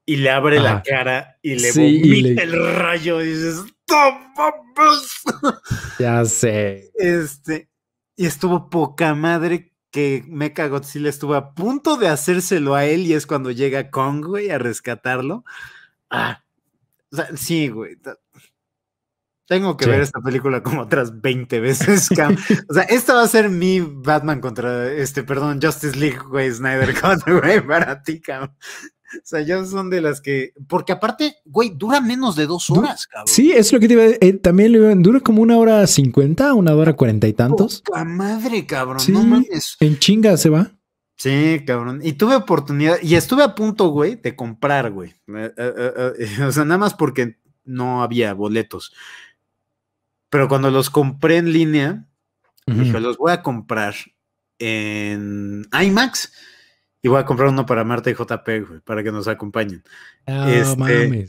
y le abre la cara y le el rayo y dices, Ya sé. Este, y estuvo poca madre que Mecha Godzilla estuvo a punto de hacérselo a él y es cuando llega Kong, güey, a rescatarlo. Ah, o sea, sí, güey. Tengo que ver esta película como otras 20 veces, o sea, esta va a ser mi Batman contra, este, perdón, Justice League, güey, Snyder Cut, güey, para ti, Cam. O sea, ya son de las que. Porque aparte, güey, dura menos de dos horas, cabrón. Sí, es lo que te iba a decir. Eh, también le iba Dura como una hora cincuenta, una hora cuarenta y tantos. a madre, cabrón! no En chinga se va. Sí, cabrón. Y tuve oportunidad. Y estuve a punto, güey, de comprar, güey. Eh, eh, o sea, nada más porque no había boletos. Pero cuando los compré en línea, dije, los voy a comprar en IMAX y voy a comprar uno para Marta y JP, güey, para que nos acompañen. Ah, este,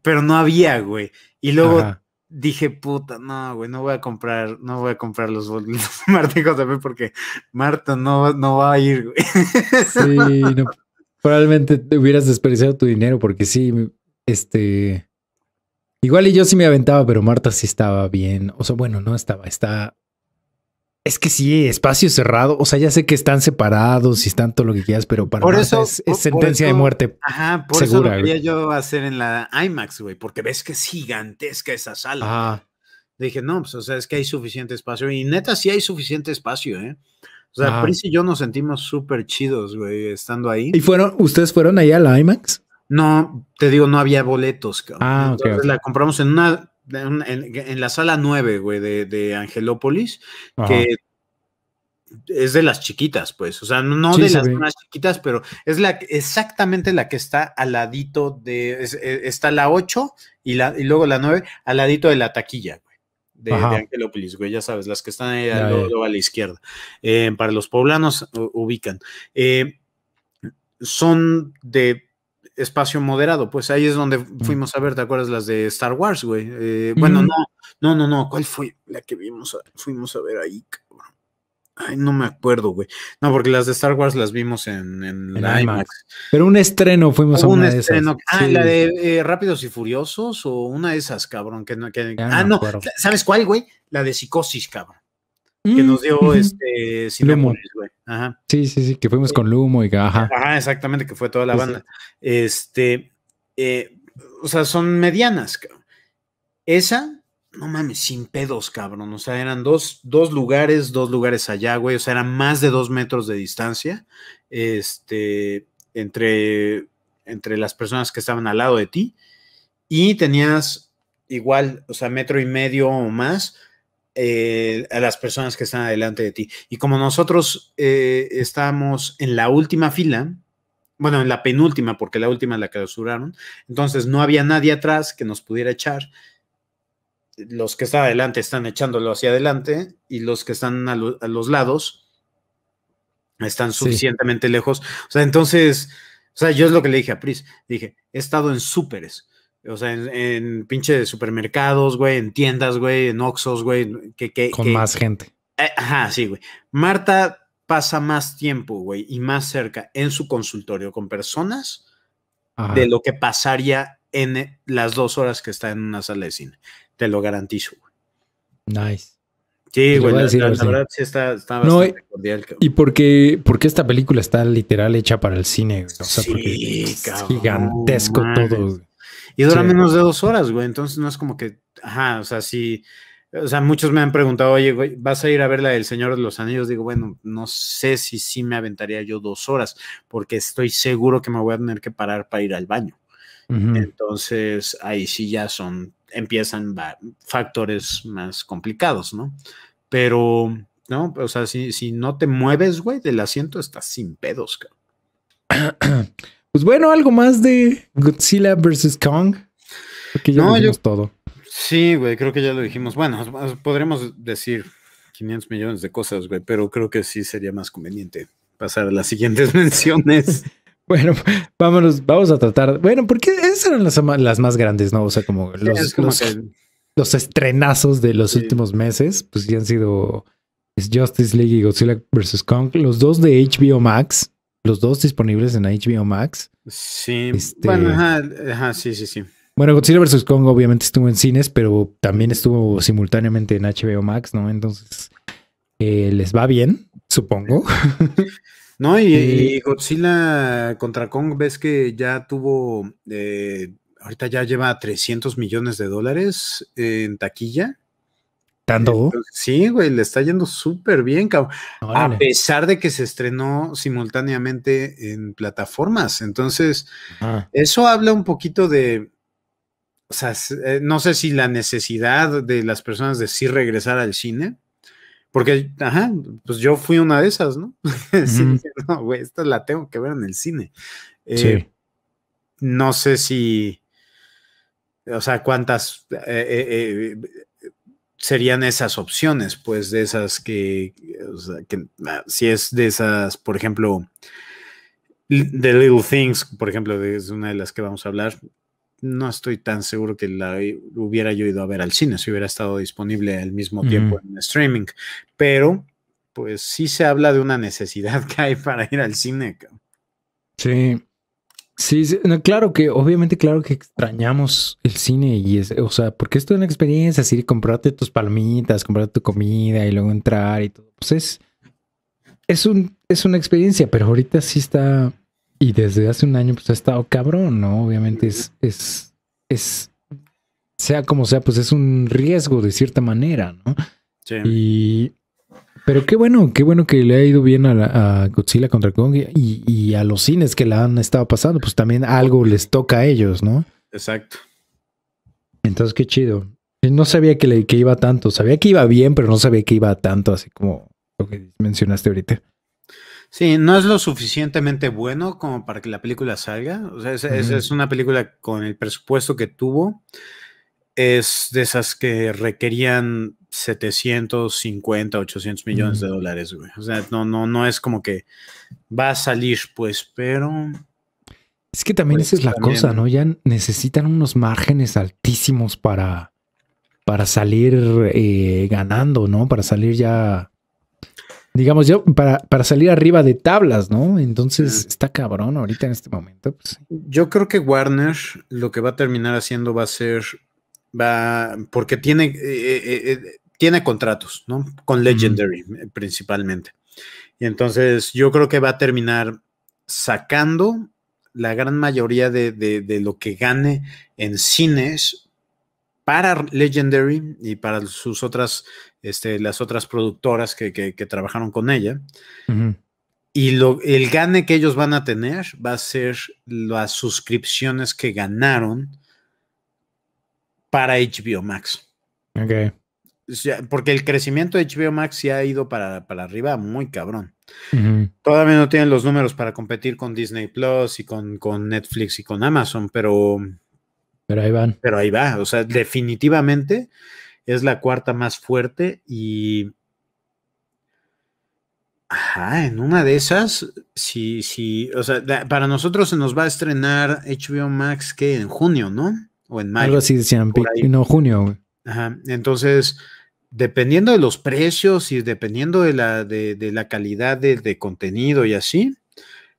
Pero no había, güey. Y luego dije, puta, no, güey, no voy a comprar, no voy a comprar los de Marta y JP porque Marta no, no va a ir, güey. Sí, no, probablemente te hubieras desperdiciado tu dinero porque sí, este... Igual y yo sí me aventaba, pero Marta sí estaba bien. O sea, bueno, no estaba, está es que sí, espacio cerrado. O sea, ya sé que están separados y están todo lo que quieras, pero para por eso, es, sentencia de muerte. Ajá, por eso lo quería yo hacer en la IMAX, güey, porque ves que es gigantesca esa sala. Dije, no, pues, o sea, es que hay suficiente espacio. Y neta, sí hay suficiente espacio, ¿eh? O sea, Prince y yo nos sentimos súper chidos, güey, estando ahí. ¿Y fueron, ustedes fueron ahí a la IMAX? No, te digo, no había boletos, cabrón. Ah, Entonces la compramos en una en, la sala 9, güey, de, Angelópolis, que es de las chiquitas, pues, o sea, no de las más chiquitas, pero es la exactamente la que está al ladito de, e, está la 8 y, luego la 9 al ladito de la taquilla, güey, de, Angelópolis, güey, ya sabes, las que están ahí a la izquierda. Eh, para los poblanos ubican. Eh, son de espacio moderado, pues ahí es donde fuimos a ver, ¿te acuerdas las de Star Wars, güey? Eh, bueno, no, no, no, no, ¿cuál fue la que vimos fuimos a ver ahí, cabrón? Ay, no me acuerdo, güey. No, porque las de Star Wars las vimos en, en, IMAX. Pero un estreno fuimos a ver. un estreno. Ah, la de eh, Rápidos y Furiosos o una de esas, cabrón. Que, que, ah, no ¿Sabes cuál, güey? La de Psicosis, cabrón que nos dio este Sí, sí, sí, que fuimos con Lumo y ajá. Ajá, exactamente, que fue toda la banda. Este, eh, o sea, son medianas, Esa, no mames, sin pedos, cabrón. O sea, eran dos, dos lugares, dos lugares allá, güey. O sea, eran más de dos metros de distancia. Este, entre, entre las personas que estaban al lado de ti. Y tenías igual, o sea, metro y medio o más eh, a las personas que están adelante de ti. Y como nosotros estábamos eh, estamos en la última fila, bueno, en la penúltima, porque la última la clausuraron, entonces no había nadie atrás que nos pudiera echar. Los que están adelante están echándolo hacia adelante y los que están a, los lados están suficientemente lejos. O sea, entonces, o sea, yo es lo que le dije a Pris, dije, he estado en súperes o sea, en, pinche supermercados, güey, en tiendas, güey, en Oxos, güey. Que, Con más gente. Eh, ajá, sí, güey. Marta pasa más tiempo, güey, y más cerca en su consultorio con personas de lo que pasaría en eh, las dos horas que está en una sala de cine. Te lo garantizo, güey. Nice. Sí, pues güey, la, verdad sí está, está bastante cordial. Y porque, qué esta película está literal hecha para el cine, sí, porque es gigantesco todo. Güey. Y dura menos de dos horas, güey. Entonces no es como que, ajá, o sea, sí. O sea, muchos me han preguntado, oye, güey, ¿vas a ir a ver la del Señor de los Anillos? Digo, bueno, no sé si sí me aventaría yo dos horas, porque estoy seguro que me voy a tener que parar para ir al baño. Entonces, ahí sí ya son, empiezan factores más complicados, ¿no? Pero, ¿no? O sea, si, si no te mueves, güey, del asiento estás sin pedos, cabrón. Pues bueno, algo más de Godzilla vs. Kong. Porque ya lo todo. Sí, güey, creo que ya lo dijimos. Bueno, podremos decir 500 millones de cosas, güey, pero creo que sí sería más conveniente pasar a las siguientes menciones. bueno, vámonos, vamos a tratar. Bueno, porque esas eran las, más grandes, ¿no? O sea, como los, estrenazos de los últimos meses, pues ya han sido Justice League y Godzilla vs. Kong, los dos de HBO Max los dos disponibles en HBO Max. Sí, este, bueno, ajá, sí, sí, sí. Bueno, Godzilla vs. Kong obviamente estuvo en cines, pero también estuvo simultáneamente en HBO Max, ¿no? Entonces, eh, les va bien, supongo. No, y, y, eh, Godzilla contra Kong, ves que ya tuvo, eh, ahorita ya lleva 300 millones de dólares en taquilla. Eh, pues, sí, güey, le está yendo súper bien, cabrón. A pesar de que se estrenó simultáneamente en plataformas. Entonces, eso habla un poquito de. O sea, eh, no sé si la necesidad de las personas de sí regresar al cine, porque, ajá, pues yo fui una de esas, ¿no? sí, no, güey, esta la tengo que ver en el cine. Eh, no sé si, o sea, cuántas eh, eh, serían esas opciones, pues de esas que, ah, si es de esas, por ejemplo, The Little Things, por ejemplo, es una de las que vamos a hablar, no estoy tan seguro que la hubiera yo ido a ver al cine si hubiera estado disponible al mismo tiempo en streaming, pero pues sí se habla de una necesidad que hay para ir al cine. Sí, Sí, no, claro que, obviamente, claro que extrañamos el cine y es, o sea, porque esto es una experiencia, así comprarte tus palmitas, comprarte tu comida y luego entrar y todo. Pues es, es, un, es una experiencia, pero ahorita sí está, y desde hace un año, pues ha estado cabrón, ¿no? Obviamente es, es, es, sea como sea, pues es un riesgo de cierta manera, ¿no? Sí. Y pero qué bueno, qué bueno que le ha ido bien a, Godzilla contra Kong y, a los cines que la han estado pasando, pues también algo les toca a ellos, ¿no? Exacto. Entonces, qué chido. No sabía que, le, que iba tanto, sabía que iba bien, pero no sabía que iba tanto, así como lo que mencionaste ahorita. Sí, no es lo suficientemente bueno como para que la película salga. O sea, es una película con el presupuesto que tuvo es de esas que requerían 750, 800 millones de dólares, güey. O sea, no, no, no es como que va a salir, pues, pero... Es que también esa pues, es la cosa, ¿no? Ya necesitan unos márgenes altísimos para, para salir eh, ganando, ¿no? Para salir ya, digamos, yo para, para salir arriba de tablas, ¿no? Entonces está cabrón ahorita en este momento. Pues, yo creo que Warner lo que va a terminar haciendo va a ser va, porque tiene, eh, eh, eh, tiene contratos, ¿no? Con Legendary principalmente. Y entonces yo creo que va a terminar sacando la gran mayoría de, lo que gane en cines para Legendary y para sus otras, este, las otras productoras que, trabajaron con ella. Y lo, el gane que ellos van a tener va a ser las suscripciones que ganaron para HBO Max. Ok. Porque el crecimiento de HBO Max ya ha ido para, arriba muy cabrón. Todavía no tienen los números para competir con Disney Plus y con, con Netflix y con Amazon, pero. Pero ahí van. Pero ahí va. O sea, definitivamente es la cuarta más fuerte y. Ajá, en una de esas, sí, sí. O sea, para nosotros se nos va a estrenar HBO Max que en junio, ¿no? en mayo. Algo así decían, no, junio. Entonces, dependiendo de los precios y dependiendo de la, de, la calidad de, contenido y así,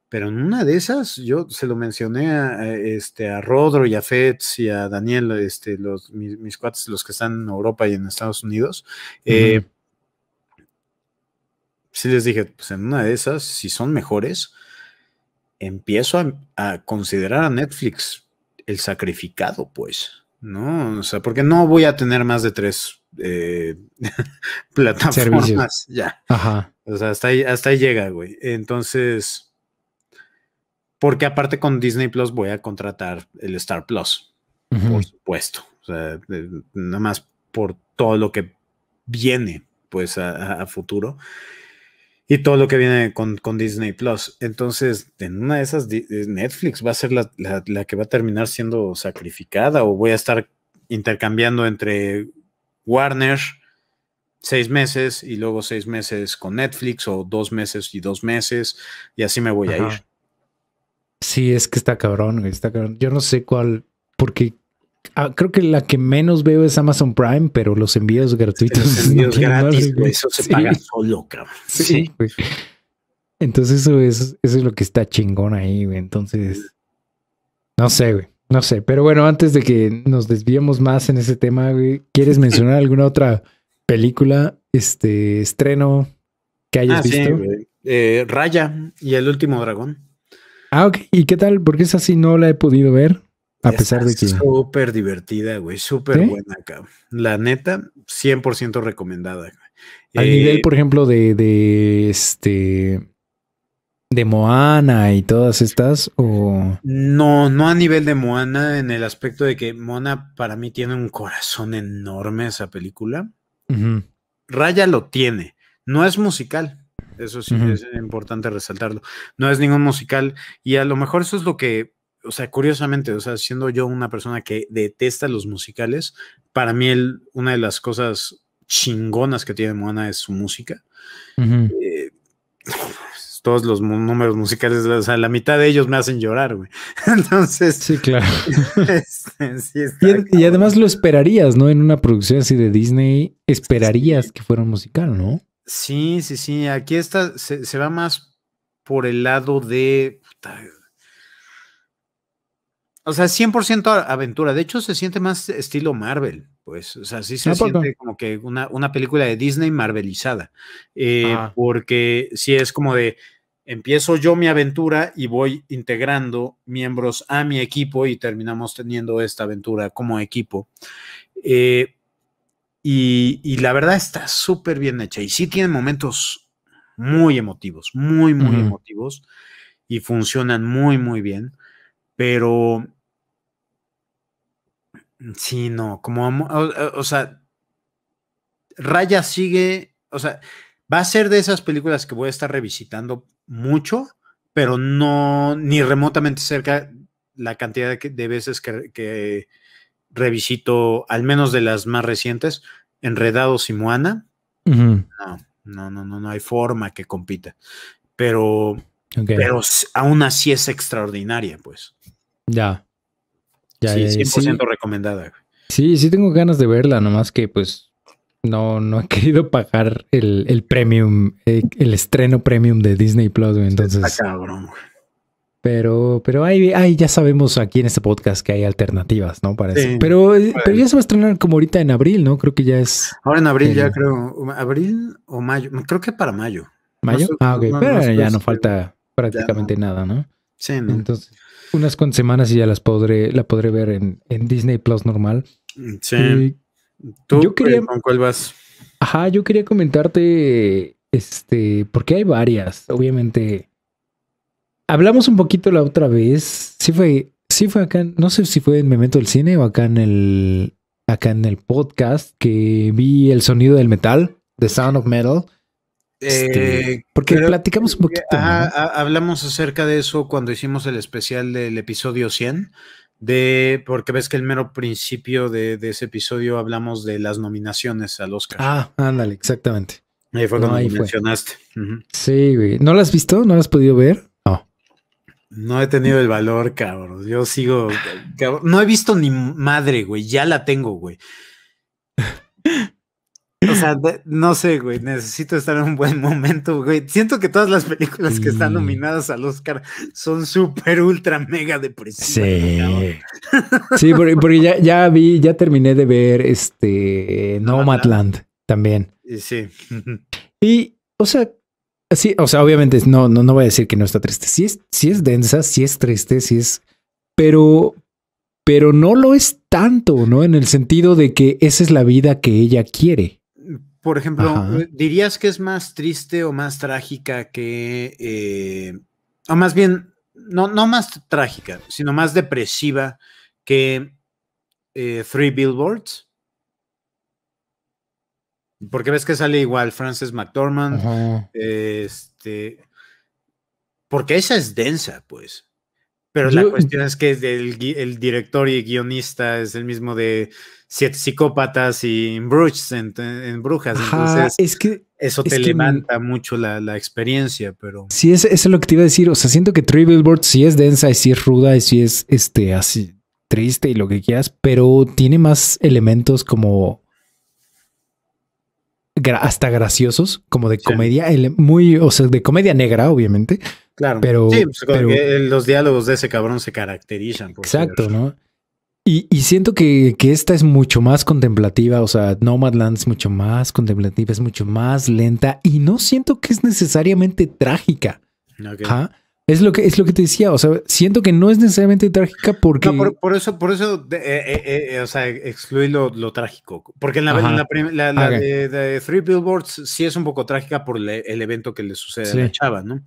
pero en una de esas, yo se lo mencioné a, este, a Rodro y a Fets y a Daniel, este, los, mis, cuates, los que están en Europa y en Estados Unidos. Eh, sí les dije, pues en una de esas, si son mejores, empiezo a considerar a Netflix el sacrificado, pues, ¿no? O sea, porque no voy a tener más de tres eh, plataformas. Ya. O sea, hasta ahí, hasta ahí llega, güey. Entonces, porque aparte con Disney Plus voy a contratar el Star Plus, por supuesto. O sea, eh, nada más por todo lo que viene, pues, a, a futuro. Y todo lo que viene con, Disney Plus. Entonces, en una de esas, eh, Netflix va a ser la, que va a terminar siendo sacrificada o voy a estar intercambiando entre Warner seis meses y luego seis meses con Netflix o dos meses y dos meses y así me voy a ir. Sí, es que está cabrón, está cabrón. Yo no sé cuál, porque Ah, creo que la que menos veo es Amazon Prime, pero los envíos gratuitos. envíos eso se paga solo, cabrón. Sí, Entonces eso es, lo que está chingón ahí, güey. Entonces, no sé, güey. No sé, pero bueno, antes de que nos desviemos más en ese tema, güey, ¿quieres mencionar alguna otra película, este estreno que hayas ah, visto? Eh, Raya y el último dragón. Ah, ok. ¿Y qué tal? Porque esa sí no la he podido ver. A pesar de que. Súper divertida, güey. Súper buena, cabrón. La neta, 100% recomendada. a nivel, eh, por ejemplo, de, de este. De Moana y todas estas, o. No, no a nivel de Moana, en el aspecto de que Moana para mí tiene un corazón enorme esa película. Raya lo tiene. No es musical. Eso sí es importante resaltarlo. No es ningún musical. Y a lo mejor eso es lo que o sea, curiosamente, o sea, siendo yo una persona que detesta los musicales, para mí el, una de las cosas chingonas que tiene Moana es su música. Eh, todos los números musicales, o sea, la mitad de ellos me hacen llorar, güey. Entonces. Sí, claro. Este, y, además lo esperarías, ¿no? En una producción así de Disney, esperarías que fuera un musical, ¿no? Sí, sí, sí. Aquí está, se, va más por el lado de. O sea, 100% aventura. De hecho, se siente más estilo Marvel, pues. O sea, sí se ah, siente como que una, película de Disney marvelizada. Eh, ah. porque sí es como de, empiezo yo mi aventura y voy integrando miembros a mi equipo y terminamos teniendo esta aventura como equipo. Eh, y, la verdad está súper bien hecha y sí tiene momentos muy emotivos, muy, muy emotivos y funcionan muy, muy bien, pero Mm, sí, no, como, eh, o, sea, Raya sigue, o sea, va a ser de esas películas que voy a estar revisitando mucho, pero no ni remotamente cerca la cantidad de, veces que, revisito, al menos de las más recientes, Enredados y Moana. No, no, no, no, hay forma que compita. Pero, pero aún así es extraordinaria, pues. Ya. Ya, sí, 100% recomendada. Sí, sí tengo ganas de verla, nomás que pues no, no he querido pagar el, el premium, eh, el estreno premium de Disney Plus, entonces. Está cabrón. Pero, pero ahí, ahí, ya sabemos aquí en este podcast que hay alternativas, ¿no? Para eso. Pero, eh, pero ya se va a estrenar como ahorita en abril, ¿no? Creo que ya es. Ahora en abril, ya creo. ¿Abril o mayo? Creo que para mayo. ¿Mayo? ah, ok. pero ya no falta prácticamente nada, ¿no? Sí, Entonces unas cuantas semanas y ya las podré, la podré ver en, en Disney Plus normal. Sí. ¿Tú yo eh, quería, con cuál vas? Ajá, yo quería comentarte, este, porque hay varias, obviamente. Hablamos un poquito la otra vez. Sí fue, sí fue acá, no sé si fue en Memento del Cine o acá en el, acá en el podcast que vi el sonido del metal, The Sound of Metal. Este, eh, porque platicamos un poquito. hablamos acerca de eso cuando hicimos el especial del episodio 100, de, porque ves que el mero principio de, ese episodio hablamos de las nominaciones al Oscar. Ah, ándale, exactamente. Ahí fue cuando mencionaste. Sí, güey. ¿No lo has visto? ¿No las has podido ver? No. No he tenido el valor, cabrón. Yo sigo. No he visto ni madre, güey. Ya la tengo, güey. O sea, no sé, güey, necesito estar en un buen momento, güey. Siento que todas las películas que están nominadas al Oscar son súper, ultra, mega depresivas. Sí. sí, porque, ya, vi, ya terminé de ver este Nomadland también. Sí. Y, o sea, sí, o sea, obviamente no, no, no voy a decir que no está triste. Sí es, es densa, sí es triste, sí es, pero, pero no lo es tanto, ¿no? En el sentido de que esa es la vida que ella quiere. Por ejemplo, eh, ¿dirías que es más triste o más trágica que, eh, o más bien, no, no más trágica, sino más depresiva que eh, Three Billboards? Porque ves que sale igual Frances McDormand, este, porque esa es densa, pues. Pero la cuestión es que el director y guionista es el mismo de siete psicópatas y Brujas. Entonces, es que eso te levanta mucho la, experiencia, pero. Sí, eso es lo que te iba a decir. O sea, siento que Three Billboards sí es densa y sí es ruda y sí es este, así triste y lo que quieras, pero tiene más elementos como hasta graciosos, como de comedia, muy, o sea, de comedia negra, obviamente. Claro, pero, pues, los diálogos de ese cabrón se caracterizan. exacto, ¿no? Y, siento que, esta es mucho más contemplativa, o sea, Nomadland es mucho más contemplativa, es mucho más lenta y no siento que es necesariamente trágica. Es lo que es lo que te decía, o sea, siento que no es necesariamente trágica porque no, por, eso por eso eh, eh, eh, o sea, excluí lo, trágico, porque en la, de, Three Billboards sí es un poco trágica por el evento que le sucede a la chava, ¿no?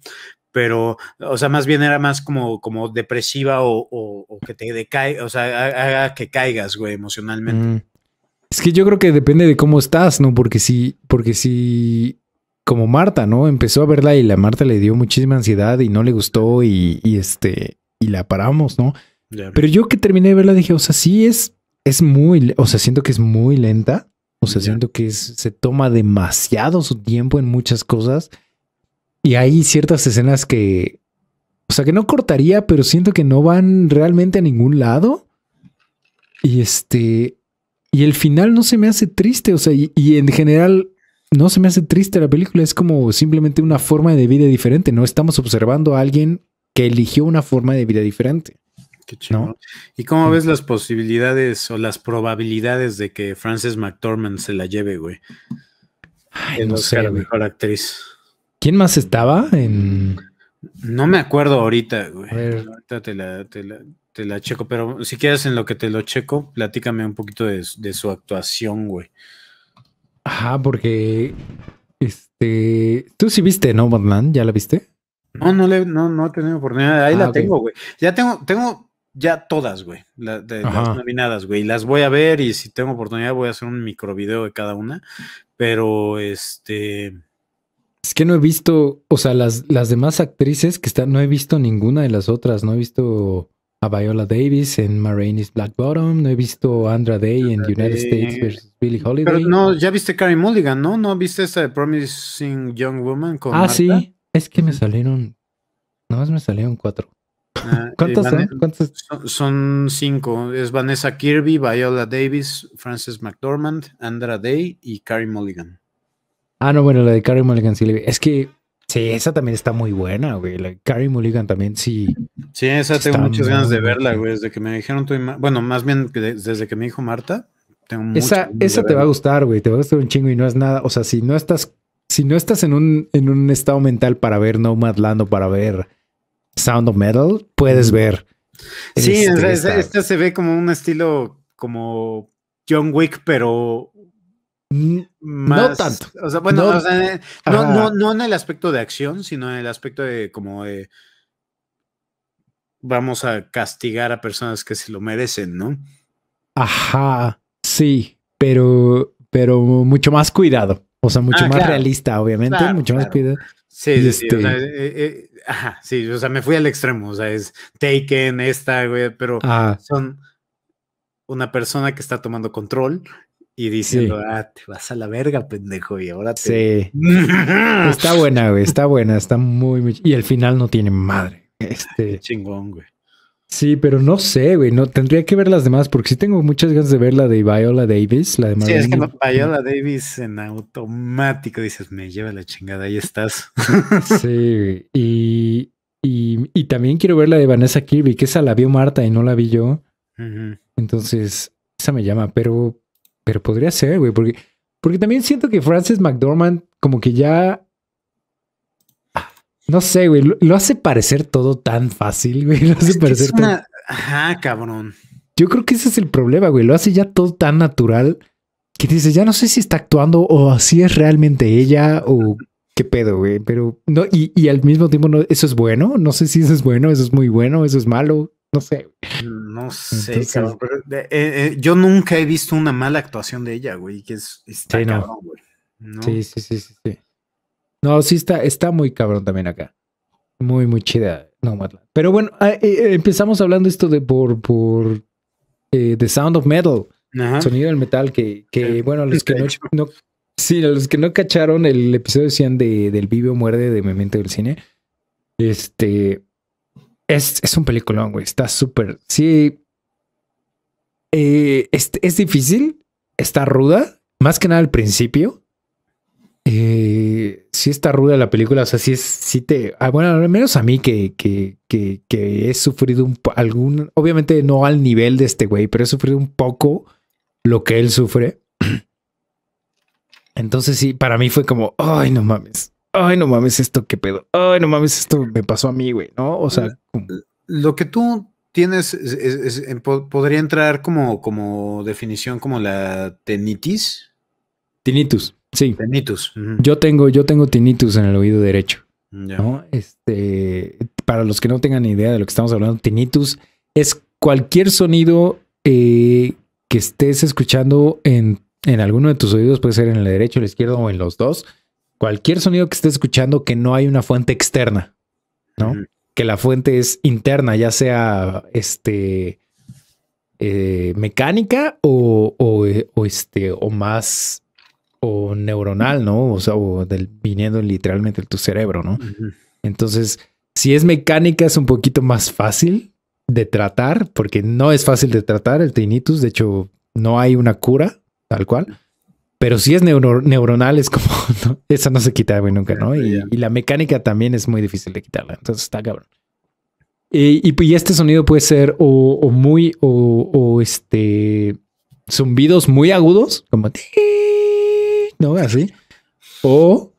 pero, o sea, más bien era más como, como depresiva o, o, que te decae, o sea, haga que caigas, güey, emocionalmente. Mm. Es que yo creo que depende de cómo estás, ¿no? Porque si, porque si, como Marta, ¿no? Empezó a verla y la Marta le dio muchísima ansiedad y no le gustó y, y este, y la paramos, ¿no? Pero yo que terminé de verla dije, o sea, sí es, es muy, o sea, siento que es muy lenta, o sea, siento que se toma demasiado su tiempo en muchas cosas y hay ciertas escenas que, o sea, que no cortaría, pero siento que no van realmente a ningún lado. Y este, y el final no se me hace triste, o sea, y, en general no se me hace triste la película, es como simplemente una forma de vida diferente, ¿no? Estamos observando a alguien que eligió una forma de vida diferente. Qué chido. ¿Y cómo ves las posibilidades o las probabilidades de que Frances McDormand se la lleve, güey? Ay, no sé, mejor actriz. ¿Quién más estaba en...? No me acuerdo ahorita, güey. Ahorita te la, checo, pero si quieres en lo que te lo checo, platícame un poquito de, su actuación, güey. Ajá, porque... Este... Tú sí viste, ¿no, Batman? ¿Ya la viste? No, no, le, no, no he tenido oportunidad. Ahí ah, la tengo, güey. Ya tengo, tengo ya todas, güey. las nominadas, güey. Y las voy a ver y si tengo oportunidad voy a hacer un microvideo de cada una. Pero este. Es que no he visto, o sea, las, las demás actrices que están, no he visto ninguna de las otras. No he visto a Viola Davis en Marraine's Black Bottom, no he visto a Andra Day en United States versus Billie Holiday. Pero no, ya viste Carrie Mulligan, ¿no? ¿No viste esa de Promising Young Woman con Ah, sí. Es que me salieron, no, me salieron cuatro. Ah, eh, son? son? Son cinco. Es Vanessa Kirby, Viola Davis, Frances McDormand, Andra Day y Carrie Mulligan. Ah, no, bueno, la de Carrie Mulligan sí Es que sí, esa también está muy buena, güey. La de Carrie Mulligan también sí. Sí, esa tengo muchas ganas de verla, güey. Desde que me dijeron Bueno, más bien desde que me dijo Marta, tengo muchas Esa, esa te va a gustar, güey. Te va a gustar un chingo y no es nada. O sea, si no estás, si no estás en un, en un estado mental para ver Nomadland o para ver Sound of Metal, puedes ver. Sí, este, esta se ve como un estilo como John Wick, pero no tanto. O sea, bueno, no, en el aspecto de acción, sino en el aspecto de como vamos a castigar a personas que se lo merecen, ¿no? Ajá, sí, pero, pero mucho más cuidado. O sea, mucho ah, más realista, obviamente, mucho más cuidado. Sí, sí, este eh, eh, eh, ajá, sí, o sea, me fui al extremo. O sea, es Taken, esta, pero ah. son una persona que está tomando control y diciendo, ah, te vas a la verga, pendejo, y ahora te... Sí. está buena, güey, está buena, está muy, Y el final no tiene madre. Este... chingón, güey. Sí, pero no sé, güey, no, tendría que ver las demás, porque sí tengo muchas ganas de ver la de Viola Davis, la de Sí, es que no, Viola Davis en automático dices, me lleva la chingada, ahí estás. sí, y, y, también quiero ver la de Vanessa Kirby, que esa la vio Marta y no la vi yo. Entonces, esa me llama, pero pero podría ser, güey, porque, porque también siento que Frances McDormand como que ya... No sé, güey, lo, hace parecer todo tan fácil, güey. Lo hace parecer Ajá, cabrón. Yo creo que ese es el problema, güey. Lo hace ya todo tan natural que dices, ya no sé si está actuando o así es realmente ella o qué pedo, güey. Pero no, y, y al mismo tiempo, no, eso es bueno. No sé si eso es bueno, eso es muy bueno, eso es malo. No sé. No sé, eh, eh, yo nunca he visto una mala actuación de ella, güey, que es, está cabrón, güey. Sí, sí, sí, sí, No, sí está, está muy cabrón también acá. Muy, muy chida. No, Matla. Pero bueno, ah, eh, empezamos hablando esto de por, por The Sound of Metal. Sonido del metal, que, que bueno, los que no, sí, los que no cacharon el episodio decían, de, del vivo Muerde de Memento del Cine, este, es, un peliculón, güey. Está súper. Sí. Eh, es, difícil. Está ruda. Más que nada al principio. Eh, sí está ruda la película. O sea, sí, es, sí te. Ah, bueno, al menos a mí que, que, que, he sufrido un, algún. Obviamente no al nivel de este güey, pero he sufrido un poco lo que él sufre. Entonces sí, para mí fue como, ay, no mames ay, no mames esto, qué pedo, ay, no mames esto me pasó a mí, güey, ¿no? O sea, lo que tú tienes, eh, podría entrar como, como definición como la tenitis. Tinnitus, sí. Tinnitus. Yo tengo, yo tengo tinnitus en el oído derecho. Mm, este, para los que no tengan idea de lo que estamos hablando, tinnitus es cualquier sonido eh, que estés escuchando en, en, alguno de tus oídos, puede ser en el derecho, el izquierdo o en los dos, cualquier sonido que estés escuchando que no hay una fuente externa, ¿no? Que la fuente es interna, ya sea este eh, mecánica eh, o, este o más o neuronal, ¿no? O sea, viniendo literalmente de tu cerebro, ¿no? Entonces, si es mecánica es un poquito más fácil de tratar, porque no es fácil de tratar el tinnitus, de hecho no hay una cura tal cual, pero si es neuronal, es como, esa no se quita, güey, nunca, ¿no? Y, la mecánica también es muy difícil de quitarla. Entonces está cabrón. Y, este sonido puede ser o, muy, o, este, zumbidos muy agudos, como, ¿no? Así. O,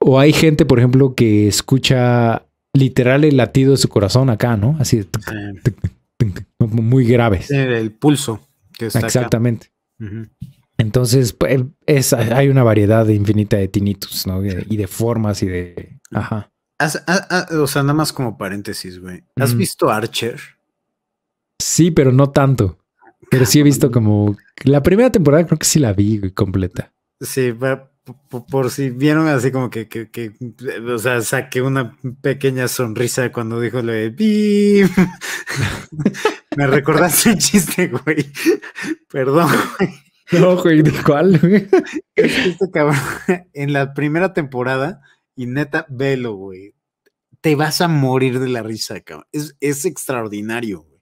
o hay gente, por ejemplo, que escucha literal el latido de su corazón acá, ¿no? Así, muy graves. El, pulso. Exactamente. Entonces, pues, hay una variedad infinita de tinnitus, ¿no? Y de formas y de... Ajá. o sea, nada más como paréntesis, güey. ¿Has mm. visto Archer? Sí, pero no tanto. Pero sí he visto como... La primera temporada creo que sí la vi completa. Sí, va, por, si vieron así como que, o sea, saqué una pequeña sonrisa cuando dijo lo de Me recordaste un chiste, güey. Perdón, güey. No, güey, ¿de cuál, este cabrón, en la primera temporada, y neta, velo, güey. Te vas a morir de la risa, cabrón. Es, es extraordinario, güey.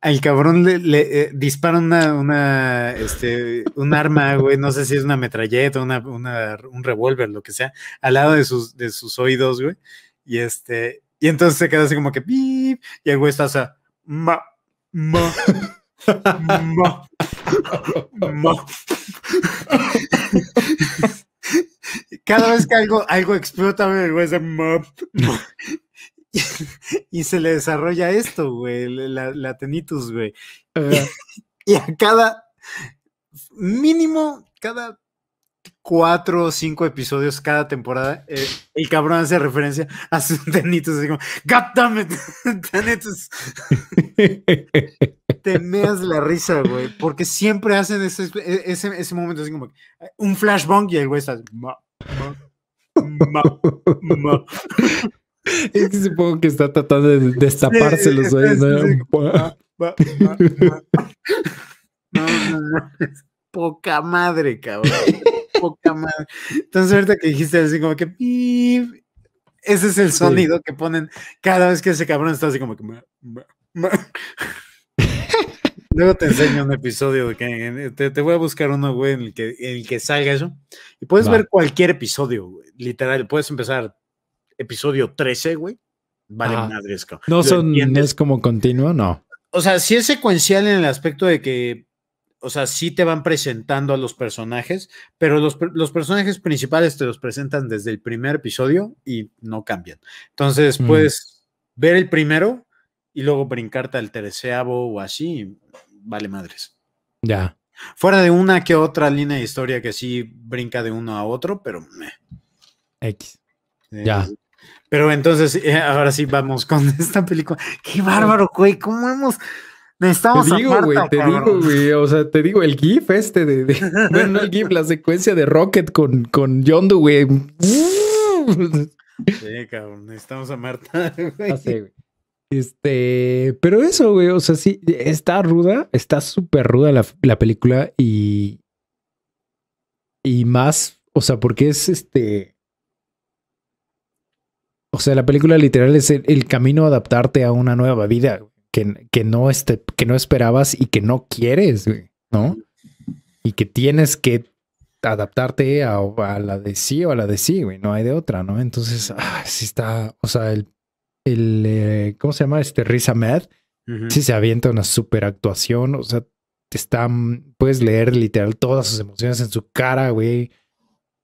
Al cabrón le, eh, dispara una, este, un arma, güey, no sé si es una metralleta, una, un revólver, lo que sea, al lado de sus, de sus oídos, güey. Y este, y entonces se queda así como que, ¡pip! y el güey está así, ma, ma, cada vez que algo, algo explota, güey, es mop. Y, se le desarrolla esto, güey, la, la tenitus, güey. y a cada mínimo, cada cuatro o cinco episodios cada temporada, eh, el cabrón hace referencia a sus tenitos, así como, God damn it, tenitos. Te meas la risa, güey, porque siempre hacen ese, ese, ese momento, así como, un flashbang y el güey está, ma, ma, ma, Es que supongo que está tratando de destaparse los oídos. no. Poca madre, cabrón poca madre. Entonces, ahorita que dijiste así como que ese es el sonido que ponen cada vez que ese cabrón está así como que. Luego te enseño un episodio que te, voy a buscar uno, güey, en el que, el que salga eso. Y puedes ver cualquier episodio, literal. Puedes empezar episodio 13, güey. Vale, No, son, es como continuo, no. O sea, si es secuencial en el aspecto de que o sea, sí te van presentando a los personajes, pero los, personajes principales te los presentan desde el primer episodio y no cambian. Entonces, mm. puedes ver el primero y luego brincarte al terceavo o así, vale madres. Ya. Fuera de una que otra línea de historia que sí brinca de uno a otro, pero X. Eh, ya. Pero entonces, eh, ahora sí vamos con esta película. Qué bárbaro, güey, ¿cómo hemos... Necesitamos te digo, güey, te digo, güey, o sea, te digo, el GIF este de, no el GIF, la secuencia de Rocket con, con John, güey. Sí, cabrón, necesitamos a Marta. güey. Este, pero eso, güey, o sea, sí, está ruda, está súper ruda la, película y. Y más, o sea, porque es este. O sea, la película literal es el, el camino a adaptarte a una nueva vida, güey que, no, este, que no esperabas y que no quieres, ¿no? Y que tienes que adaptarte a, la de sí o a la de sí, güey, no hay de otra, ¿no? Entonces, ah, sí está, o sea, el, el eh, ¿cómo se llama? Este Riz Ahmed, sí se avienta una super actuación, o sea, está, mm, puedes leer literal todas sus emociones en su cara, güey.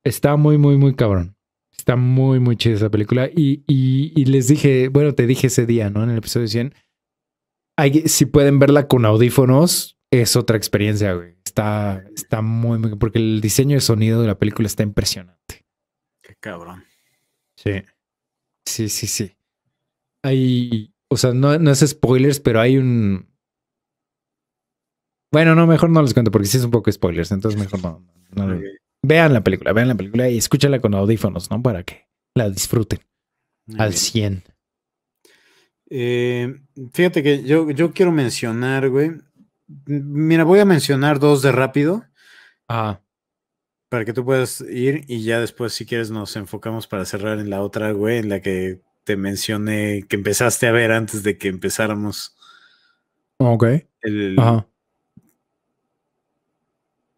Está muy, muy, muy cabrón. Está muy, muy chida esa película. Y, y, y les dije, bueno, te dije ese día, ¿no? En el episodio 100, si pueden verla con audífonos, es otra experiencia, güey. Está, está muy, porque el diseño de sonido de la película está impresionante. Qué cabrón. Sí. Sí, sí, sí. Hay, o sea, no, es spoilers, pero hay un, bueno, no, mejor no les cuento porque sí es un poco spoilers, entonces mejor no. Vean la película, vean la película y escúchala con audífonos, ¿no? Para que la disfruten al 100. Eh, fíjate que yo, yo quiero mencionar, güey. Mira, voy a mencionar dos de rápido. Ah. Para que tú puedas ir y ya después, si quieres, nos enfocamos para cerrar en la otra, güey, en la que te mencioné que empezaste a ver antes de que empezáramos. Ok. Ajá.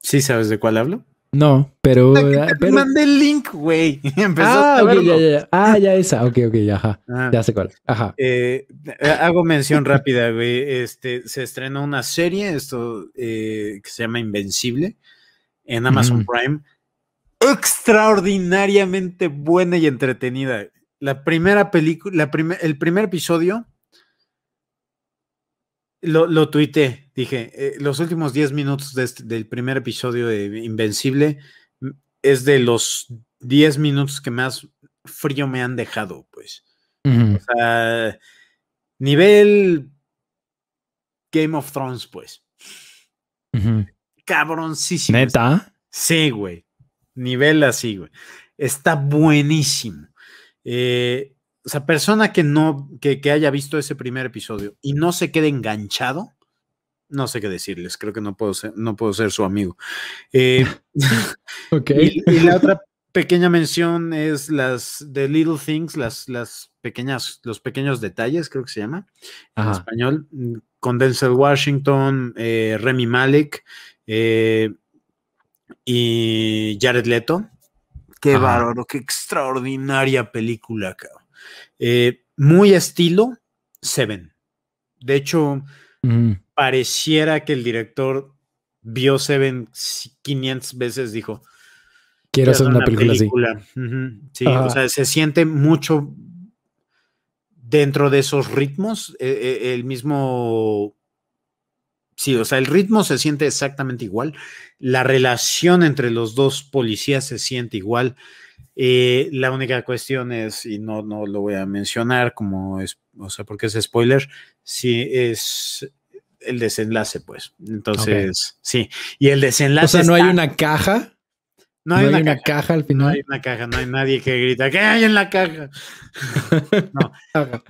¿Sí sabes de cuál hablo? No, pero. Ah, te mandé el link, güey. Ah, ya, ya, ah, ya esa. Ok, ok, ya, ajá. Ah. Ya sé cuál. Ajá. Eh, eh, hago mención rápida, güey. Este, se estrenó una serie, esto eh, que se llama Invencible, en Amazon Prime. Extraordinariamente buena y entretenida. La primera película, el primer episodio lo, lo tuité, dije, eh, los últimos 10 minutos este, del primer episodio de Invencible mm, es de los 10 minutos que más frío me han dejado, pues. nivel Game of Thrones, pues. Cabroncísimo. ¿Neta? Sí, güey. Nivel así, güey. Está buenísimo. Eh, o sea, persona que no, que, haya visto ese primer episodio y no se quede enganchado, no sé qué decirles, creo que no puedo ser, no puedo ser su amigo. Eh, y, la otra pequeña mención es las de Little Things, las, las pequeñas, los pequeños detalles, creo que se llama en español, con Denzel Washington, eh, Remy Malek eh, y Jared Leto. Qué bárbaro, qué extraordinaria película, eh, muy estilo Seven. De hecho, mm. pareciera que el director vio Seven 500 veces, dijo. Quiero hacer una, película, así. Sí, o sea, se siente mucho dentro de esos ritmos, e, e, el mismo... Sí, o sea, el ritmo se siente exactamente igual, la relación entre los dos policías se siente igual, eh, la única cuestión es, y no, no lo voy a mencionar como es, o sea, porque es spoiler, si es el desenlace, pues. Entonces, sí. Y el desenlace. O sea, no hay una caja. No hay, una, caja, al final. No hay una caja, no hay nadie que grita, ¿qué hay en la caja? no.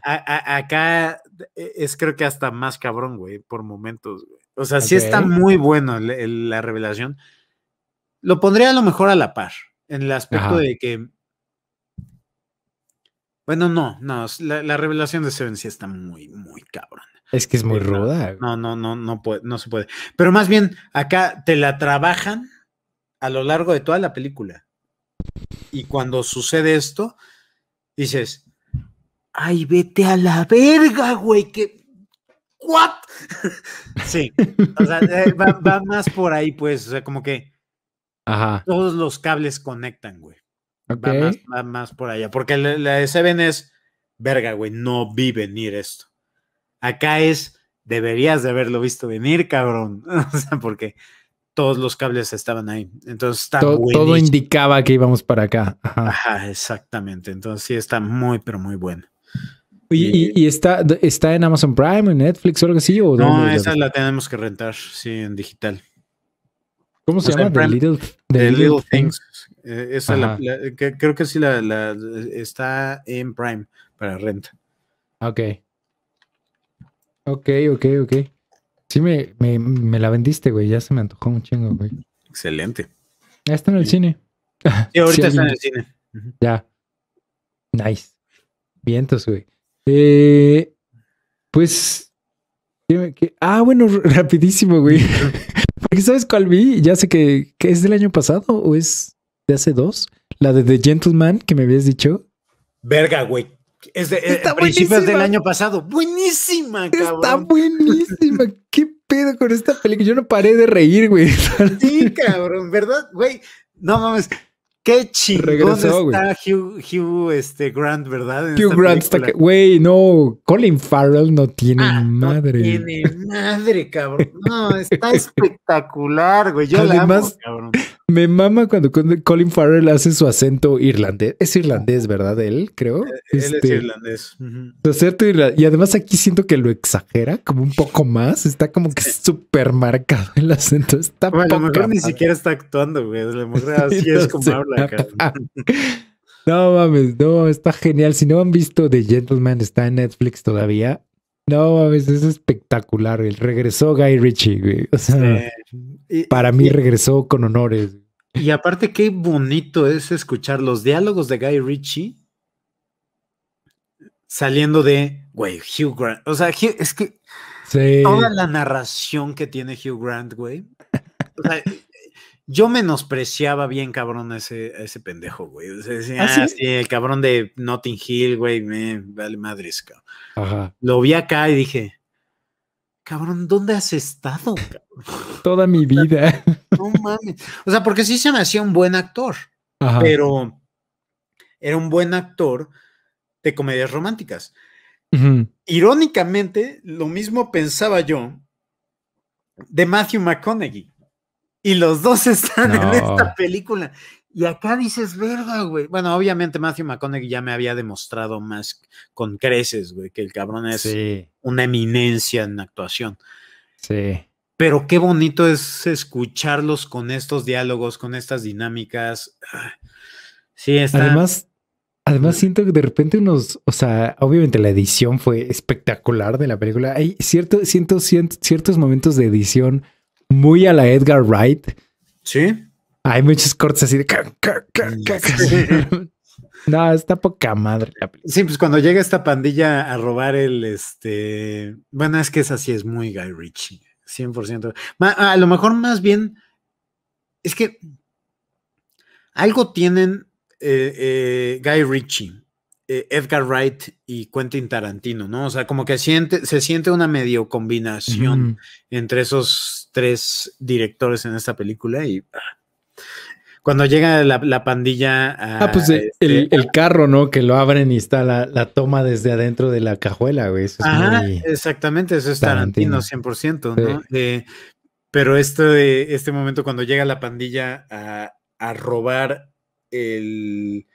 acá e, es creo que hasta más cabrón, güey, por momentos. O sea, sí está muy bueno la revelación. Lo pondría a lo mejor a la par. En el aspecto de que. Bueno, no, no. La, revelación de Seven sí está muy, muy cabrón. Es que es muy eh, ruda. No, no, no, no, no se puede. Pero más bien, acá te la trabajan a lo largo de toda la película. Y cuando sucede esto, dices, ay, vete a la verga, güey, que... ¿What? sí, o sea, eh, va, más por ahí, pues, o sea, como que Ajá. todos los cables conectan, güey. Va, más, por allá. Porque la, de Seven es, verga, güey, no vi venir esto. Acá es, deberías de haberlo visto venir, cabrón. o sea, porque todos los cables estaban ahí. Entonces está todo, todo indicaba que íbamos para acá. Ajá. exactamente. Entonces sí está muy, pero muy bueno. ¿Y, está, está en Amazon Prime, en Netflix o algo así? no, esa la tenemos que rentar, sí, en digital. ¿Cómo se pues, llama? The Little, Things. creo que sí la, está en Prime para renta. Ah, ok. Ok, ok, ok. Sí, me, me, me la vendiste, güey. Ya se me antojó un chingo, güey. Excelente. Ya está en el cine. Sí, ahorita está en el cine. Ya. Nice. Vientos, güey. Eh, pues. Ah, bueno, rapidísimo, güey. ¿Qué ¿sabes cuál vi? Ya sé que, es del año pasado o es de hace dos. La de The Gentleman que me habías dicho. Verga, güey. Es de Está eh, principios del año pasado. Buenísima, cabrón. Está buenísima. ¿Qué pedo con esta película? Yo no paré de reír, güey. Sí, cabrón, ¿verdad? Güey, no mames. Qué chingón está Hugh, Hugh, este, Grant, ¿verdad? Hugh Grant está está... Güey, no, Colin Farrell no tiene ah, madre. No tiene madre, cabrón. No, está espectacular, güey. Yo la amo, cabrón. Me mama cuando Colin Farrell hace su acento irlandés. Es irlandés, oh. ¿verdad? Él, creo. Eh, él es este, irlandés. Y además aquí siento que lo exagera como un poco más. Está como que súper marcado el acento. Está poca, ni siquiera está actuando, güey. así es como habla ah, ah. No mames, no, está genial. Si no han visto The Gentleman, está en Netflix todavía. No, a veces es espectacular. El Regresó Guy Ritchie, güey. O sea, para mí regresó con honores. Y aparte, qué bonito es escuchar los diálogos de Guy Ritchie saliendo de, güey, Hugh Grant. O sea, es que toda la narración que tiene Hugh Grant, güey. O sea, yo menospreciaba bien cabrón a ese, pendejo, güey. ¿Ah, ¿Ah, sí? el cabrón de Notting Hill, güey, me vale madres, cabrón. Lo vi acá y dije, cabrón, ¿dónde has estado? Toda mi vida. No mames. O sea, porque sí se me hacía un buen actor, pero era un buen actor de comedias románticas. Irónicamente, lo mismo pensaba yo de Matthew McConaughey y los dos están en esta película. Y acá dices, verdad, güey. Bueno, obviamente Matthew McConaughey ya me había demostrado más con creces, güey, que el cabrón es una eminencia en actuación. Sí. Pero qué bonito es escucharlos con estos diálogos, con estas dinámicas. Ah, sí, está. Además, Además, siento que de repente unos, o sea, obviamente la edición fue espectacular de la película. Hay cierto, siento, ciertos momentos de edición muy a la Edgar Wright. Sí. Hay muchos cortes así de. no, está poca madre la Sí, pues cuando llega esta pandilla a robar el este. Bueno, es que esa sí es muy Guy Ritchie, 100%. a lo mejor más bien. Es que. Algo tienen eh, eh, Guy Ritchie. Eh, Edgar Wright y Quentin Tarantino, ¿no? O sea, como que siente, se siente una medio combinación entre esos tres directores en esta película y ah, cuando llega la, pandilla a, Ah, pues eh, este, el, carro, ¿no? Que lo abren y está la, toma desde adentro de la cajuela, güey. exactamente, eso es Tarantino, 100%, ¿no? pero este, este, momento cuando llega la pandilla a, robar el,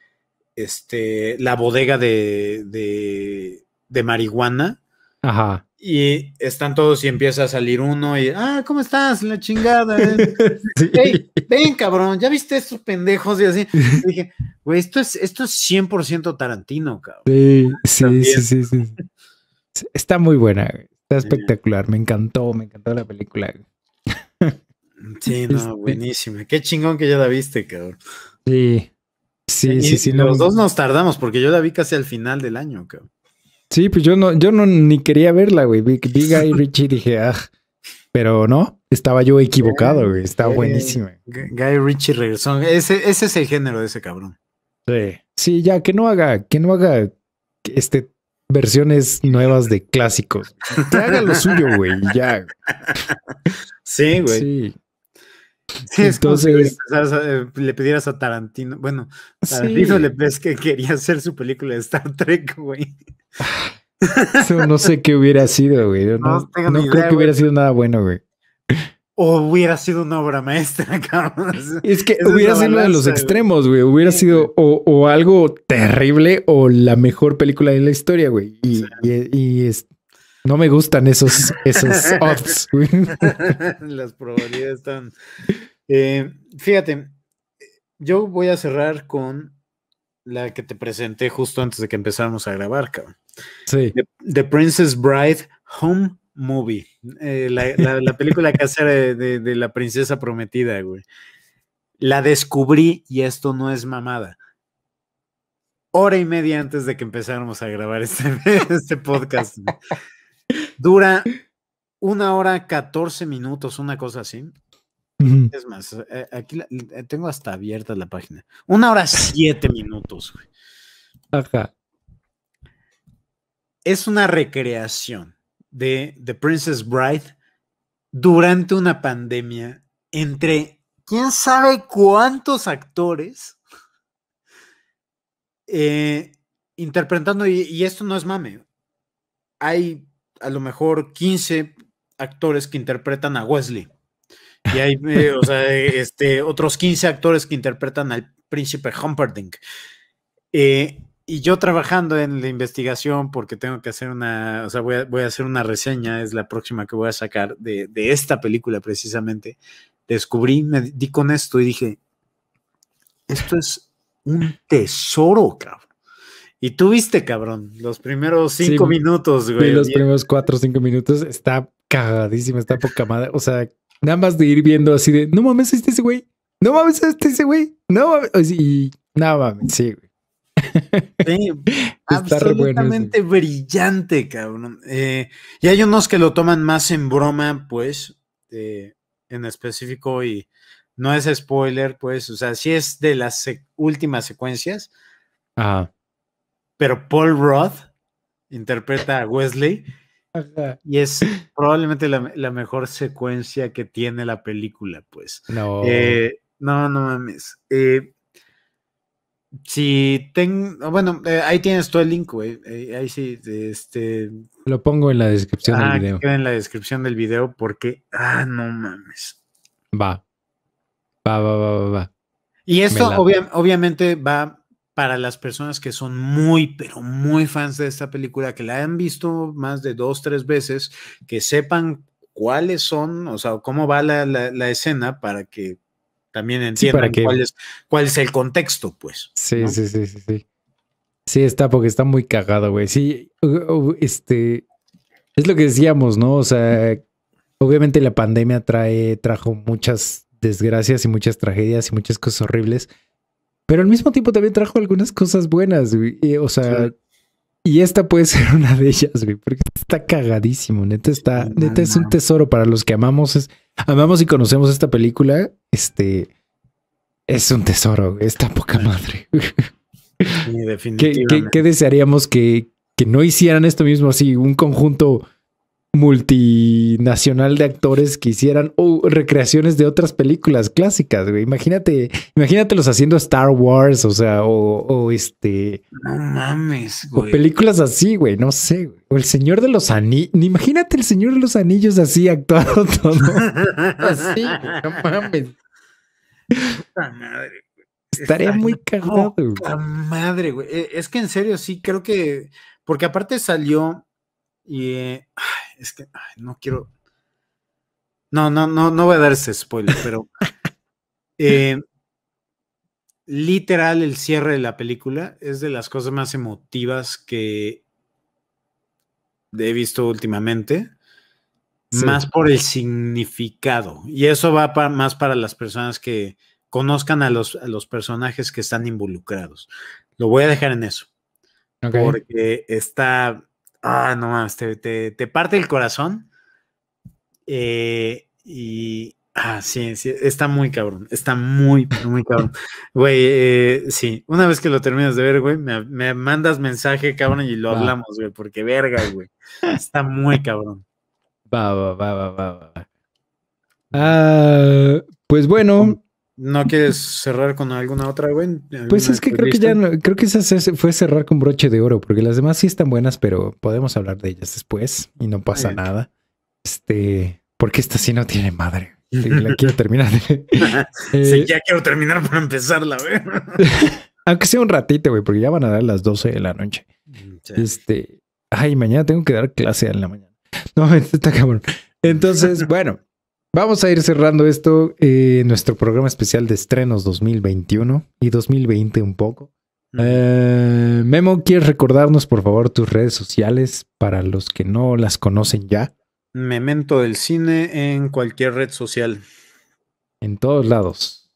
este, la bodega de, de, de marihuana. Ajá y están todos y empieza a salir uno y, ah, ¿cómo estás? La chingada. Eh? ven, cabrón, ya viste estos pendejos y así. dije, güey, esto es, esto es 100% Tarantino, cabrón. Sí, sí, sí, sí, Está muy buena, está espectacular, me encantó, me encantó la película. sí, no, este buenísima. Qué chingón que ya la viste, cabrón. Sí. Sí, sí, sí. Los dos nos tardamos porque yo la vi casi al final del año, cabrón. Sí, pues yo no, yo no ni quería verla, güey. Vi, Guy Ritchie dije, ah, pero no, estaba yo equivocado, güey. Está eh, buenísima. Guy Richie regresó. Ese, ese es el género de ese cabrón. Sí. Sí, ya, que no haga, que no haga este versiones nuevas de clásicos. Que haga lo suyo, güey. Ya. Sí, güey. Sí. Entonces, eh, le, pidieras a Tarantino, bueno, Tarantino le ves que quería hacer su película de Star Trek, güey. no sé qué hubiera sido, güey. No, creo que hubiera sido nada bueno, güey. O hubiera sido una obra maestra, cabrón. Es que hubiera sido uno de los extremos, güey. Hubiera sido o, algo terrible o la mejor película de la historia, güey. Y, y es, no me gustan esos, esos odds. Las probabilidades están. Eh, fíjate, yo voy a cerrar con la que te presenté justo antes de que empezáramos a grabar, cabrón. Sí. The, Princess Bride Home Movie. Eh, la, película que de, de, la princesa prometida, güey. La descubrí y esto no es mamada. Hora y media antes de que empezáramos a grabar este, este podcast. Dura una hora 14 minutos, una cosa así. Es más, eh, eh, aquí eh, tengo hasta abierta la página. Una hora siete minutos, acá Es una recreación de The Princess Bride durante una pandemia entre quién sabe cuántos actores interpretando, y, y esto no es mame. Hay a lo mejor 15 actores que interpretan a Wesley. Y hay, eh, o sea, este, otros 15 actores que interpretan al príncipe Humperdinck. Eh, y yo trabajando en la investigación, porque tengo que hacer una, o sea, voy a, hacer una reseña, es la próxima que voy a sacar de, de esta película precisamente, descubrí, me di con esto y dije, esto es un tesoro, cabrón. Y tú viste, cabrón, los primeros cinco minutos, güey. Y los primeros cuatro o cinco minutos está cagadísima, está poca madre. O sea, nada más de ir viendo así de, no mames, este ese güey. No mames, este ese güey. No mames. Y nada mames, sí, güey. Sí, absolutamente brillante, cabrón. Eh, y hay unos que lo toman más en broma, pues, eh, en específico, y no es spoiler, pues, o sea, sí es de las últimas secuencias. Ajá pero Paul Roth interpreta a Wesley. Y es probablemente la, mejor secuencia que tiene la película, pues. No. Eh, no, no mames. Eh, si tengo, bueno, eh, ahí tienes todo el link, güey. ahí sí, este. Lo pongo en la descripción del ah, video. en la descripción del video porque, ah, no mames. Va. Va, va, va, va, va. Y esto obviamente va para las personas que son muy, pero muy fans de esta película, que la han visto más de dos, tres veces, que sepan cuáles son, o sea, cómo va la, escena para que también entiendan cuál, es, el contexto, pues. Sí, sí, sí, sí, sí. Sí, está porque está muy cagado, güey. Sí, este, es lo que decíamos, ¿no? O sea, obviamente la pandemia trae, trajo muchas desgracias y muchas tragedias y muchas cosas horribles, pero al mismo tiempo también trajo algunas cosas buenas, o sea, y esta puede ser una de ellas, güey, porque está cagadísimo, neta está, neta es un tesoro para los que amamos, amamos y conocemos esta película, este, es un tesoro, esta poca madre. Sí, definitivamente. ¿Qué, qué, desearíamos que, que no hicieran esto mismo así, un conjunto multinacional de actores que hicieran o recreaciones de otras películas clásicas, güey. Imagínate, los haciendo Star Wars, o sea, o, este. No mames, güey. O películas así, güey, no sé. O el Señor de los Anillos. Imagínate el Señor de los Anillos así actuado todo. así, no mames. Puta madre, Estaría muy cagado, güey. Madre, güey. E, es que en serio, sí, creo que. Porque aparte salió y es que no quiero. No, no, no, no voy a dar ese spoiler, pero eh, literal el cierre de la película es de las cosas más emotivas que he visto últimamente. Más por el significado. Y eso va más para las personas que conozcan a los, personajes que están involucrados. Lo voy a dejar en eso. Porque está ah, no mames, te, parte el corazón. Eh, y, ah, sí, sí, está muy cabrón, está muy, muy cabrón. Güey, eh, sí, una vez que lo terminas de ver, güey, me, mandas mensaje, cabrón, y lo hablamos, güey, porque verga, güey, está muy cabrón. Va, va, va, va, va, va. Ah, pues bueno, ¿No quieres cerrar con alguna otra, güey? pues es que creo que ya no, creo que esa fue cerrar con broche de oro, porque las demás sí están buenas, pero podemos hablar de ellas después y no pasa nada. Este, porque esta sí no tiene madre. La quiero terminar. sí, eh, ya quiero terminar para empezarla, güey. aunque sea un ratito, güey, porque ya van a dar las 12 de la noche. Mm, este, ay, mañana tengo que dar clase en la mañana. No, está cabrón. Entonces, bueno. Vamos a ir cerrando esto, eh, nuestro programa especial de estrenos 2021 y 2020 un poco. Eh, Memo, ¿quieres recordarnos por favor tus redes sociales para los que no las conocen ya? Memento del cine en cualquier red social. En todos lados.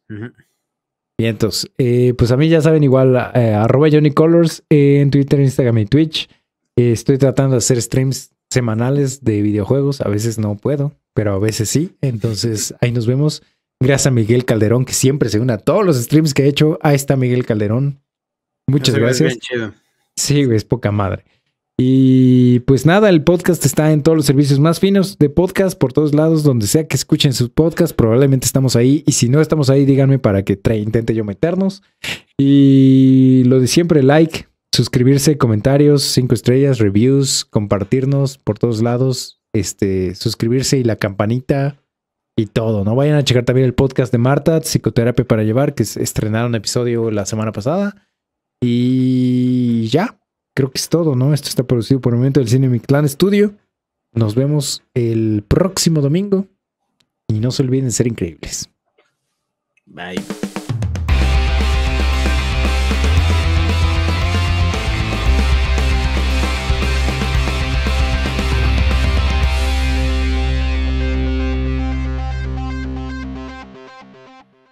Y entonces, eh, pues a mí ya saben igual, arroba Johnny Colors en Twitter, Instagram y Twitch. estoy tratando de hacer streams semanales de videojuegos, a veces no puedo pero a veces sí. Entonces ahí nos vemos. Gracias a Miguel Calderón, que siempre se une a todos los streams que he hecho. Ahí está Miguel Calderón. Muchas gracias. Sí, es poca madre. Y pues nada, el podcast está en todos los servicios más finos de podcast, por todos lados, donde sea que escuchen sus podcasts, probablemente estamos ahí. Y si no estamos ahí, díganme para que intente yo meternos. Y lo de siempre, like, suscribirse, comentarios, cinco estrellas, reviews, compartirnos por todos lados este, suscribirse y la campanita y todo, ¿no? Vayan a checar también el podcast de Marta, Psicoterapia para Llevar, que estrenaron episodio la semana pasada. Y ya, creo que es todo, ¿no? Esto está producido por el momento del Cine Mi Clan Studio. Nos vemos el próximo domingo. Y no se olviden de ser increíbles. Bye.